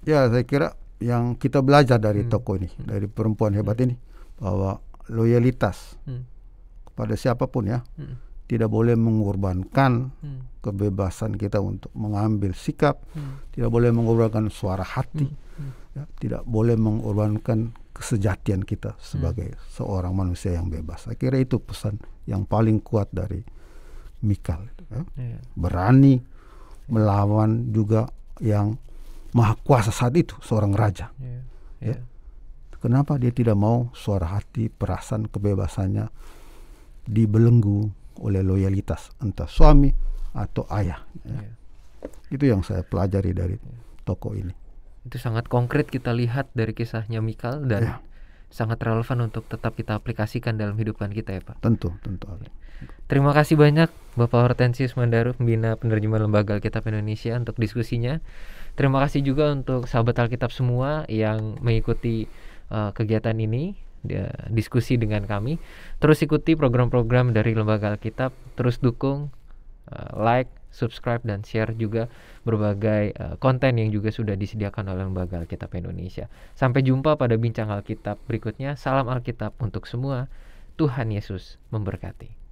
Ya, saya kira yang kita belajar dari hmm. toko ini, hmm. dari perempuan hmm. hebat hmm. ini bahwa loyalitas hmm. kepada siapapun ya. Hmm. Tidak boleh mengorbankan hmm. kebebasan kita untuk mengambil sikap, hmm. tidak boleh mengorbankan suara hati, Hmm. hmm. Ya, tidak boleh mengorbankan kesejatian kita hmm. sebagai hmm. seorang manusia yang bebas. Saya kira itu pesan yang paling kuat dari Mikal. Ya. Iya. Berani melawan juga yang maha kuasa saat itu seorang raja. Yeah. Yeah. Ya. Iya. Kenapa dia tidak mau suara hati, perasaan, kebebasannya dibelenggu oleh loyalitas entah suami atau ayah. Ya. Yeah. Itu yang saya pelajari dari iya. toko ini. Itu sangat konkret kita lihat dari kisahnya Mikal dan yeah. sangat relevan untuk tetap kita aplikasikan dalam kehidupan kita ya Pak. Tentu, tentu. Iya. Terima kasih banyak Bapak Hortensius Mandaru, pembina penerjemah Lembaga Alkitab Indonesia untuk diskusinya. Terima kasih juga untuk sahabat Alkitab semua yang mengikuti uh, kegiatan ini dia, diskusi dengan kami. Terus ikuti program-program dari Lembaga Alkitab, terus dukung uh, like, subscribe dan share juga berbagai uh, konten yang juga sudah disediakan oleh Lembaga Alkitab Indonesia. Sampai jumpa pada bincang Alkitab berikutnya. Salam Alkitab untuk semua. Tuhan Yesus memberkati.